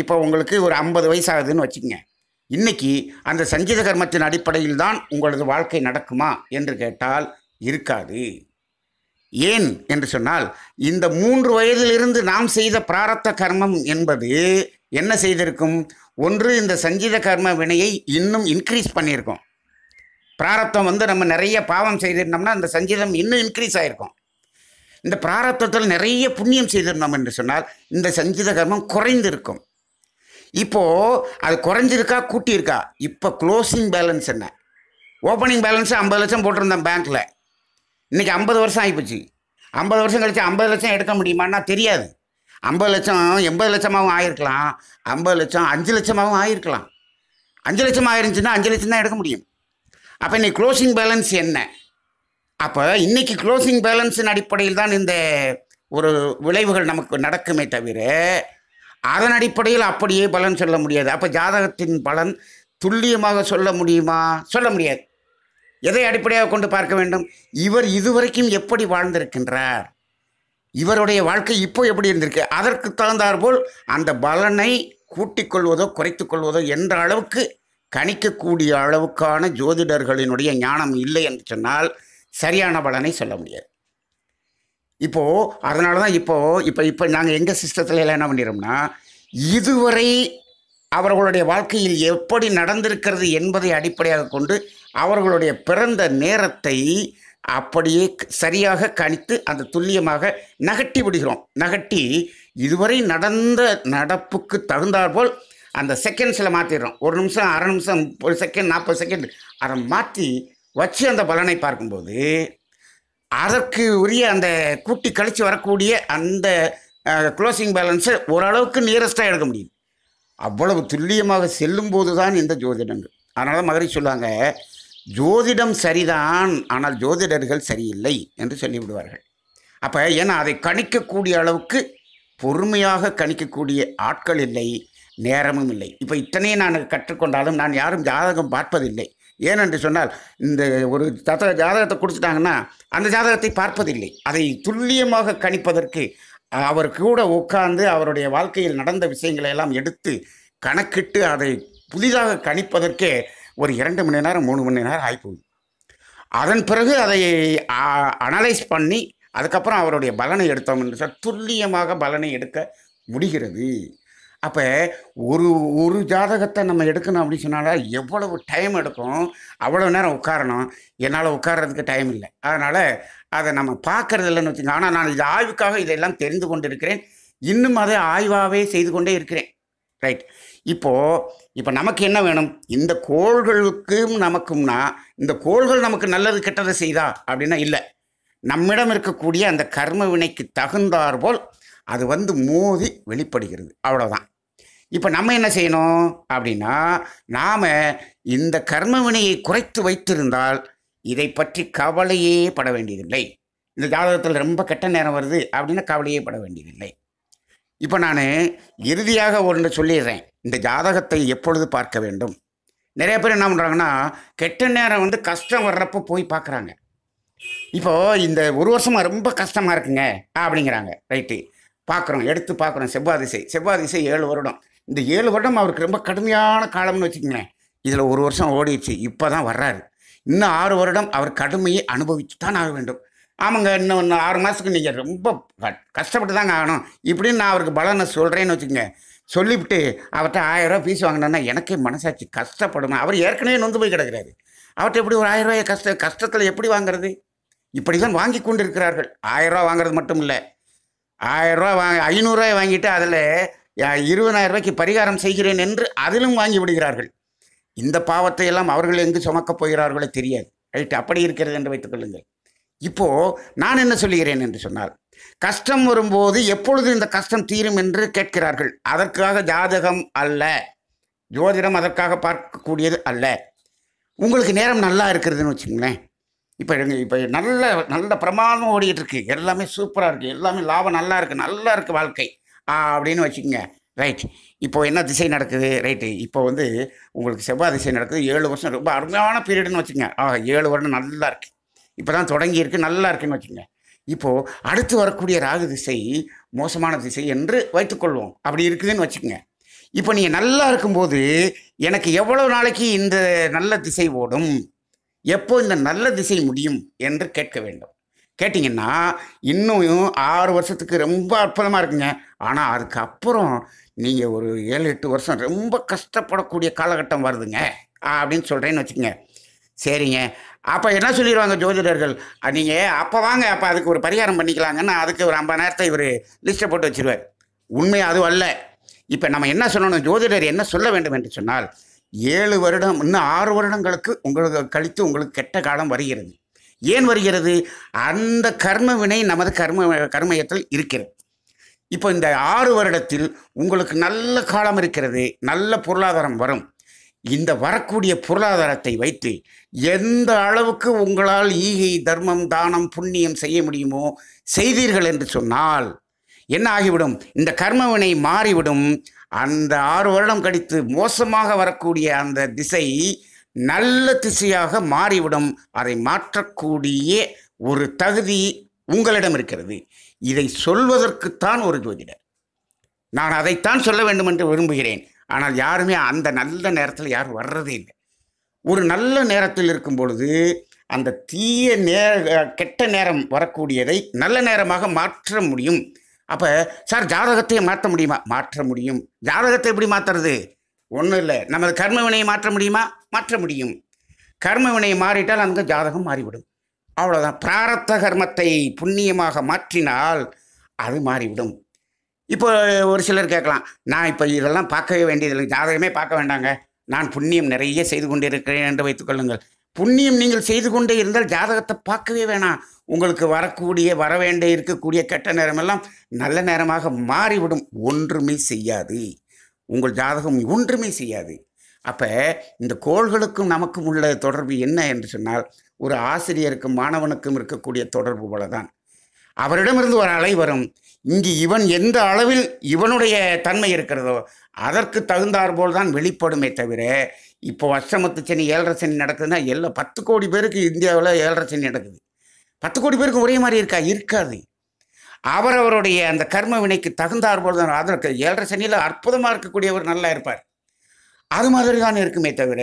இப்போ உங்களுக்கு ஒரு ஐம்பது வயசு ஆகுதுன்னு வச்சுக்கோங்க இன்னைக்கு அந்த சங்கீத கர்மத்தின் அடிப்படையில் தான் உங்களது வாழ்க்கை நடக்குமா என்று கேட்டால் இருக்காது ஏன் என்று சொன்னால் இந்த மூன்று வயதிலிருந்து நாம் செய்த பிராரத்த கர்மம் என்பது என்ன செய்திருக்கும் ஒன்று இந்த சஞ்சீத கர்ம வினையை இன்னும் இன்க்ரீஸ் பண்ணியிருக்கோம் பிராரப்தம் வந்து நம்ம நிறைய பாவம் செய்திருந்தோம்னா அந்த சஞ்சீதம் இன்னும் இன்க்ரீஸ் ஆகிருக்கும் இந்த பிராரப்தத்தில் நிறைய புண்ணியம் செய்திருந்தோம் என்று சொன்னால் இந்த சஞ்சீத கர்மம் குறைந்திருக்கும் இப்போது அது குறைஞ்சிருக்கா கூட்டியிருக்கா இப்போ க்ளோசிங் பேலன்ஸ் என்ன ஓப்பனிங் பேலன்ஸு ஐம்பது லட்சம் போட்டிருந்தேன் பேங்க்கில் இன்றைக்கி ஐம்பது வருஷம் ஆகிப்போச்சு ஐம்பது வருஷம் கழிச்சு ஐம்பது லட்சம் எடுக்க முடியுமான்னா தெரியாது ஐம்பது லட்சம் எண்பது லட்சமாகவும் ஆயிருக்கலாம் ஐம்பது லட்சம் அஞ்சு லட்சமாகவும் ஆயிருக்கலாம் அஞ்சு லட்சம் ஆயிருந்துச்சுன்னா அஞ்சு லட்சம் தான் எடுக்க முடியும் அப்போ இன்னைக்கு க்ளோசிங் பேலன்ஸ் என்ன அப்போ இன்றைக்கி க்ளோசிங் பேலன்ஸின் அடிப்படையில் தான் இந்த ஒரு விளைவுகள் நமக்கு நடக்குமே தவிர அதன் அடிப்படையில் அப்படியே பலன் சொல்ல முடியாது அப்போ ஜாதகத்தின் பலன் துல்லியமாக சொல்ல முடியுமா சொல்ல முடியாது எதை அடிப்படையாக கொண்டு பார்க்க வேண்டும் இவர் இதுவரைக்கும் எப்படி வாழ்ந்திருக்கின்றார் இவருடைய வாழ்க்கை இப்போ எப்படி இருந்திருக்கு அதற்கு தகுந்தாற்போல் அந்த பலனை கூட்டிக் கொள்வதோ குறைத்து கொள்வதோ என்ற அளவுக்கு கணிக்கக்கூடிய அளவுக்கான ஜோதிடர்களினுடைய ஞானம் இல்லை என்று சொன்னால் சரியான பலனை சொல்ல முடியாது இப்போது அதனால தான் இப்போது இப்போ இப்போ நாங்கள் எங்கள் சிஸ்டத்தில் எல்லாம் என்ன பண்ணிடோம்னா இதுவரை அவர்களுடைய வாழ்க்கையில் எப்படி நடந்திருக்கிறது என்பதை அடிப்படையாக கொண்டு அவர்களுடைய பிறந்த நேரத்தை அப்படியே சரியாக கணித்து அந்த துல்லியமாக நகட்டி விடுகிறோம் நகட்டி இதுவரை நடந்த நடப்புக்கு தகுந்தாற்போல் அந்த செகண்ட்ஸில் மாற்றிடுறோம் ஒரு நிமிஷம் அரை நிமிஷம் ஒரு செகண்ட் நாற்பது செகண்ட் அதை மாற்றி வச்சு அந்த பலனை பார்க்கும்போது அதற்கு உரிய அந்த கூட்டி கழித்து வரக்கூடிய அந்த க்ளோசிங் பேலன்ஸை ஓரளவுக்கு நியரஸ்ட்டாக எடுக்க முடியும் அவ்வளவு துல்லியமாக செல்லும்போது தான் இந்த ஜோதிடங்கள் அதனால் மகரி சொல்லுவாங்க ஜோதிடம் சரிதான் ஆனால் ஜோதிடர்கள் சரியில்லை என்று சொல்லிவிடுவார்கள் அப்போ ஏன்னா அதை கணிக்கக்கூடிய அளவுக்கு பொறுமையாக கணிக்கக்கூடிய ஆட்கள் இல்லை நேரமும் இல்லை இப்போ இத்தனையும் நான் கற்றுக்கொண்டாலும் நான் யாரும் ஜாதகம் பார்ப்பதில்லை ஏனென்று சொன்னால் இந்த ஒரு தத்த ஜாதகத்தை கொடுத்துட்டாங்கன்னா அந்த ஜாதகத்தை பார்ப்பதில்லை அதை துல்லியமாக கணிப்பதற்கு அவர் கூட உட்கார்ந்து அவருடைய வாழ்க்கையில் நடந்த விஷயங்களை எல்லாம் எடுத்து கணக்கிட்டு அதை புதிதாக கணிப்பதற்கே ஒரு இரண்டு மணி நேரம் மூணு மணி நேரம் ஆகிப்போகுது அதன் பிறகு அதை அனலைஸ் பண்ணி அதுக்கப்புறம் அவருடைய பலனை எடுத்தோம் என்று துல்லியமாக பலனை எடுக்க முடிகிறது அப்போ ஒரு ஒரு ஜாதகத்தை நம்ம எடுக்கணும் அப்படின்னு சொன்னால் எவ்வளவு டைம் எடுக்கும் அவ்வளோ நேரம் உட்காரணும் என்னால் உட்கார்றதுக்கு டைம் இல்லை அதனால் அதை நம்ம பார்க்கறது இல்லைன்னு வச்சுங்க ஆனால் நான் இது ஆய்வுக்காக இதெல்லாம் தெரிந்து கொண்டு இருக்கிறேன் இன்னும் அதை ஆய்வாகவே செய்து கொண்டே இருக்கிறேன் ரைட் இப்போது இப்போ நமக்கு என்ன வேணும் இந்த கோள்களுக்கும் நமக்கும்னா இந்த கோள்கள் நமக்கு நல்லது கெட்டது செய்தா அப்படின்னா இல்லை நம்மிடம் இருக்கக்கூடிய அந்த கர்ம வினைக்கு தகுந்தார் போல் அது வந்து மோதி வெளிப்படுகிறது அவ்வளோதான் இப்போ நம்ம என்ன செய்யணும் அப்படின்னா நாம் இந்த கர்ம வினையை குறைத்து வைத்திருந்தால் இதை பற்றி கவலையே பட வேண்டியதில்லை இந்த ஜாதகத்தில் ரொம்ப கெட்ட நேரம் வருது அப்படின்னா கவலையே பட வேண்டியதில்லை இப்போ நான் இறுதியாக ஒன்று சொல்லிடுறேன் இந்த ஜாதகத்தை எப்பொழுது பார்க்க வேண்டும் நிறைய பேர் என்ன பண்ணுறாங்கன்னா கெட்ட நேரம் வந்து கஷ்டம் வர்றப்போ போய் பார்க்குறாங்க இப்போது இந்த ஒரு வருஷமாக ரொம்ப கஷ்டமாக இருக்குங்க அப்படிங்கிறாங்க ரைட்டு பார்க்குறோம் எடுத்து பார்க்குறோம் செவ்வாதிசை செவ்வாதிசை ஏழு வருடம் இந்த ஏழு வருடம் அவருக்கு ரொம்ப கடுமையான காலம்னு வச்சுக்கங்களேன் இதில் ஒரு வருஷம் ஓடிடுச்சு இப்போ தான் வர்றாரு இன்னும் ஆறு வருடம் அவர் கடுமையை அனுபவித்து தான் ஆக வேண்டும் ஆமாங்க இன்னும் இன்னும் ஆறு மாதத்துக்கு நீங்கள் ரொம்ப கஷ்டப்பட்டு தாங்க ஆகணும் இப்படின்னு நான் அவருக்கு பலனை சொல்கிறேன்னு வச்சுக்கோங்க சொல்லிவிட்டு அவர்கிட்ட ஆயிரரூவா ஃபீஸ் வாங்கினேன்னா எனக்கே மனசாட்சி கஷ்டப்படணும் அவர் ஏற்கனவே நொந்து போய் கிடக்கிறாரு அவர்கிட்ட எப்படி ஒரு ஆயிரரூவாய கஷ்ட கஷ்டத்தில் எப்படி வாங்குறது இப்படி தான் வாங்கி கொண்டு இருக்கிறார்கள் ஆயிரரூவா வாங்குறது மட்டும் இல்லை ஆயிரரூவா வாங்க ஐநூறுரூவாய் வாங்கிட்டு அதில் இருபதாயிரம் ரூபாய்க்கு பரிகாரம் செய்கிறேன் என்று அதிலும் வாங்கி விடுகிறார்கள் இந்த பாவத்தை எல்லாம் அவர்கள் எங்கு சுமக்கப் போகிறார்களோ தெரியாது ரைட்டு அப்படி இருக்கிறது என்று வைத்துக் கொள்ளுங்கள் இப்போது நான் என்ன சொல்லுகிறேன் என்று சொன்னால் கஷ்டம் வரும்போது எப்பொழுது இந்த கஷ்டம் தீரும் என்று கேட்கிறார்கள் அதற்காக ஜாதகம் அல்ல ஜோதிடம் அதற்காக பார்க்கக்கூடியது அல்ல உங்களுக்கு நேரம் நல்லா இருக்கிறதுன்னு வச்சுங்களேன் இப்போ இப்போ நல்ல நல்ல பிரமாதம் ஓடிக்கிட்டு இருக்கு எல்லாமே சூப்பராக இருக்குது எல்லாமே லாபம் நல்லா இருக்குது நல்லா இருக்குது வாழ்க்கை அப்படின்னு வச்சுக்கோங்க ரைட் இப்போ என்ன திசை நடக்குது ரைட்டு இப்போ வந்து உங்களுக்கு செவ்வாய் திசை நடக்குது ஏழு வருஷம் ரொம்ப அருமையான பீரியடுன்னு வச்சுக்கோங்க ஆ ஏழு வருடம் நல்லா இருக்குது இப்போ தான் தொடங்கியிருக்கு நல்லா இருக்குன்னு வச்சுங்க இப்போது அடுத்து வரக்கூடிய ராகு திசை மோசமான திசை என்று வைத்துக்கொள்வோம் அப்படி இருக்குதுன்னு வச்சுக்கோங்க இப்போ நீங்கள் நல்லா இருக்கும்போது எனக்கு எவ்வளோ நாளைக்கு இந்த நல்ல திசை ஓடும் எப்போ இந்த நல்ல திசை முடியும் என்று கேட்க வேண்டும் கேட்டிங்கன்னா இன்னும் ஆறு வருஷத்துக்கு ரொம்ப அற்புதமாக இருக்குங்க ஆனால் அதுக்கப்புறம் நீங்கள் ஒரு ஏழு எட்டு வருஷம் ரொம்ப கஷ்டப்படக்கூடிய காலகட்டம் வருதுங்க அப்படின்னு சொல்கிறேன்னு வச்சுக்கோங்க சரிங்க அப்போ என்ன சொல்லிடுவாங்க ஜோதிடர்கள் நீங்கள் அப்போ வாங்க அப்போ அதுக்கு ஒரு பரிகாரம் பண்ணிக்கலாங்கன்னு அதுக்கு ஒரு ஐம்பது நேரத்தை இவர் லிஸ்ட்டை போட்டு வச்சுருவார் உண்மை அது அல்ல இப்போ நம்ம என்ன சொல்லணும் ஜோதிடர் என்ன சொல்ல வேண்டும் என்று சொன்னால் ஏழு வருடம் இன்னும் ஆறு வருடங்களுக்கு உங்களுக்கு கழித்து உங்களுக்கு கெட்ட காலம் வருகிறது ஏன் வருகிறது அந்த கர்ம வினை நமது கர்ம கர்மயத்தில் இருக்கிறது இப்போ இந்த ஆறு வருடத்தில் உங்களுக்கு நல்ல காலம் இருக்கிறது நல்ல பொருளாதாரம் வரும் இந்த வரக்கூடிய பொருளாதாரத்தை வைத்து எந்த அளவுக்கு உங்களால் ஈகை தர்மம் தானம் புண்ணியம் செய்ய முடியுமோ செய்தீர்கள் என்று சொன்னால் என்ன ஆகிவிடும் இந்த கர்மவினை மாறிவிடும் அந்த ஆறு வருடம் கடித்து மோசமாக வரக்கூடிய அந்த திசை நல்ல திசையாக மாறிவிடும் அதை மாற்றக்கூடிய ஒரு தகுதி உங்களிடம் இருக்கிறது இதை சொல்வதற்குத்தான் ஒரு ஜோதிடர் நான் அதைத்தான் சொல்ல வேண்டும் என்று விரும்புகிறேன் ஆனால் யாருமே அந்த நல்ல நேரத்தில் யாரும் வர்றதே இல்லை ஒரு நல்ல நேரத்தில் இருக்கும் பொழுது அந்த தீய நேர கெட்ட நேரம் வரக்கூடியதை நல்ல நேரமாக மாற்ற முடியும் அப்போ சார் ஜாதகத்தையே மாற்ற முடியுமா மாற்ற முடியும் ஜாதகத்தை எப்படி மாற்றுறது ஒன்றும் இல்லை நமது கர்ம வினையை மாற்ற முடியுமா மாற்ற முடியும் கர்ம வினையை மாறிட்டால் அங்கே ஜாதகம் மாறிவிடும் அவ்வளோதான் பிராரத்த கர்மத்தை புண்ணியமாக மாற்றினால் அது மாறிவிடும் இப்போ ஒரு சிலர் கேட்கலாம் நான் இப்போ இதெல்லாம் பார்க்கவே வேண்டியதில்லை ஜாதகமே பார்க்க வேண்டாங்க நான் புண்ணியம் நிறைய செய்து கொண்டிருக்கிறேன் என்று வைத்துக்கொள்ளுங்கள் புண்ணியம் நீங்கள் செய்து கொண்டே இருந்தால் ஜாதகத்தை பார்க்கவே வேணாம் உங்களுக்கு வரக்கூடிய வரவேண்டே இருக்கக்கூடிய கெட்ட நேரமெல்லாம் நல்ல நேரமாக மாறிவிடும் ஒன்றுமே செய்யாது உங்கள் ஜாதகம் ஒன்றுமே செய்யாது அப்போ இந்த கோள்களுக்கும் நமக்கும் உள்ள தொடர்பு என்ன என்று சொன்னால் ஒரு ஆசிரியருக்கும் மாணவனுக்கும் இருக்கக்கூடிய தொடர்பு போல தான் அவரிடமிருந்து ஒரு அலை வரும் இங்கு இவன் எந்த அளவில் இவனுடைய தன்மை இருக்கிறதோ அதற்கு தகுந்தாற்போல் தான் வெளிப்படுமே தவிர இப்போ வருஷமத்து சனி ஏழரை சனி நடக்குதுன்னா எல்லாம் பத்து கோடி பேருக்கு இந்தியாவில் ஏழரை சனி நடக்குது பத்து கோடி பேருக்கு ஒரே மாதிரி இருக்கா இருக்காது அவரவருடைய அந்த கர்ம வினைக்கு தகுந்தாற்போல் தான் அதற்கு ஏழரை சனியில் அற்புதமாக இருக்கக்கூடியவர் நல்லா இருப்பார் அது மாதிரி தான் இருக்குமே தவிர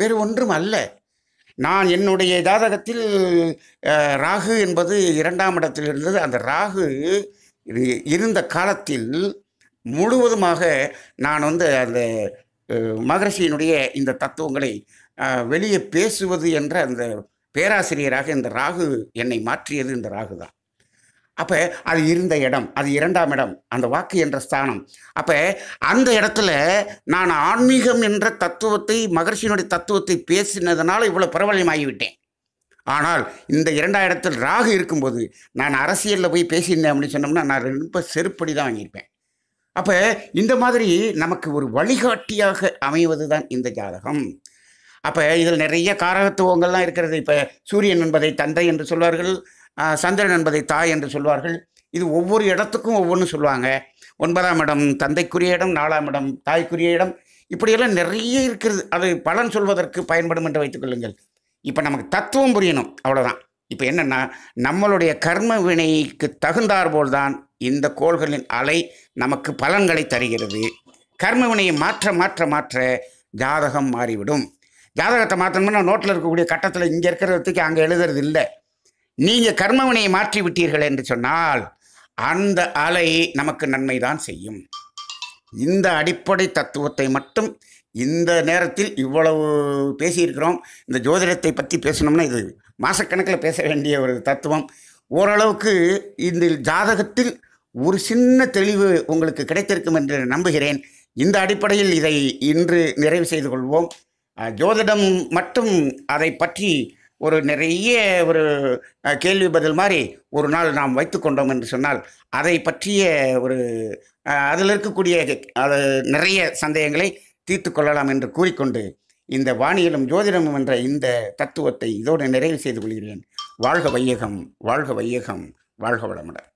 வேறு ஒன்றும் அல்ல நான் என்னுடைய ஜாதகத்தில் ராகு என்பது இரண்டாம் இடத்தில் இருந்தது அந்த ராகு இது இருந்த காலத்தில் முழுவதுமாக நான் வந்து அந்த மகரிஷியினுடைய இந்த தத்துவங்களை வெளியே பேசுவது என்ற அந்த பேராசிரியராக இந்த ராகு என்னை மாற்றியது இந்த ராகு தான் அப்போ அது இருந்த இடம் அது இரண்டாம் இடம் அந்த வாக்கு என்ற ஸ்தானம் அப்போ அந்த இடத்துல நான் ஆன்மீகம் என்ற தத்துவத்தை மகர்ஷியினுடைய தத்துவத்தை பேசினதுனால இவ்வளோ பிரபலமாகிவிட்டேன் ஆனால் இந்த இரண்டாயிரத்தில் ராகு இருக்கும்போது நான் அரசியலில் போய் பேசியிருந்தேன் அப்படின்னு சொன்னோம்னா நான் ரொம்ப செருப்படி தான் வாங்கியிருப்பேன் அப்போ இந்த மாதிரி நமக்கு ஒரு வழிகாட்டியாக அமைவது தான் இந்த ஜாதகம் அப்போ இதில் நிறைய காரகத்துவங்கள்லாம் இருக்கிறது இப்போ சூரியன் என்பதை தந்தை என்று சொல்வார்கள் சந்திரன் என்பதை தாய் என்று சொல்வார்கள் இது ஒவ்வொரு இடத்துக்கும் ஒவ்வொன்றும் சொல்லுவாங்க ஒன்பதாம் இடம் தந்தைக்குரிய இடம் நாலாம் இடம் தாய்க்குரிய இடம் இப்படியெல்லாம் நிறைய இருக்கிறது அது பலன் சொல்வதற்கு பயன்படும் என்று வைத்துக்கொள்ளுங்கள் இப்போ நமக்கு தத்துவம் புரியணும் அவ்வளோதான் இப்போ என்னென்னா நம்மளுடைய கர்ம வினைக்கு தகுந்தாற்போல் தான் இந்த கோள்களின் அலை நமக்கு பலன்களை தருகிறது கர்ம வினையை மாற்ற மாற்ற மாற்ற ஜாதகம் மாறிவிடும் ஜாதகத்தை மாற்றணும்னா நோட்டில் இருக்கக்கூடிய கட்டத்தில் இங்கே இருக்கிறதுக்கு அங்கே எழுதுறது இல்லை நீங்கள் கர்ம வினையை மாற்றி விட்டீர்கள் என்று சொன்னால் அந்த அலை நமக்கு நன்மை தான் செய்யும் இந்த அடிப்படை தத்துவத்தை மட்டும் இந்த நேரத்தில் இவ்வளவு பேசியிருக்கிறோம் இந்த ஜோதிடத்தை பற்றி பேசணும்னா இது மாதக்கணக்கில் பேச வேண்டிய ஒரு தத்துவம் ஓரளவுக்கு இந்த ஜாதகத்தில் ஒரு சின்ன தெளிவு உங்களுக்கு கிடைத்திருக்கும் என்று நம்புகிறேன் இந்த அடிப்படையில் இதை இன்று நிறைவு செய்து கொள்வோம் ஜோதிடம் மட்டும் அதை பற்றி ஒரு நிறைய ஒரு கேள்வி பதில் மாதிரி ஒரு நாள் நாம் வைத்து கொண்டோம் என்று சொன்னால் அதை பற்றிய ஒரு அதில் இருக்கக்கூடிய அது நிறைய சந்தேகங்களை தீர்த்து கொள்ளலாம் என்று கூறிக்கொண்டு இந்த வானியலும் ஜோதிடமும் என்ற இந்த தத்துவத்தை இதோடு நிறைவு செய்து கொள்கிறேன் வாழ்க வையகம் வாழ்க வையகம் வாழ்க வளமுடன்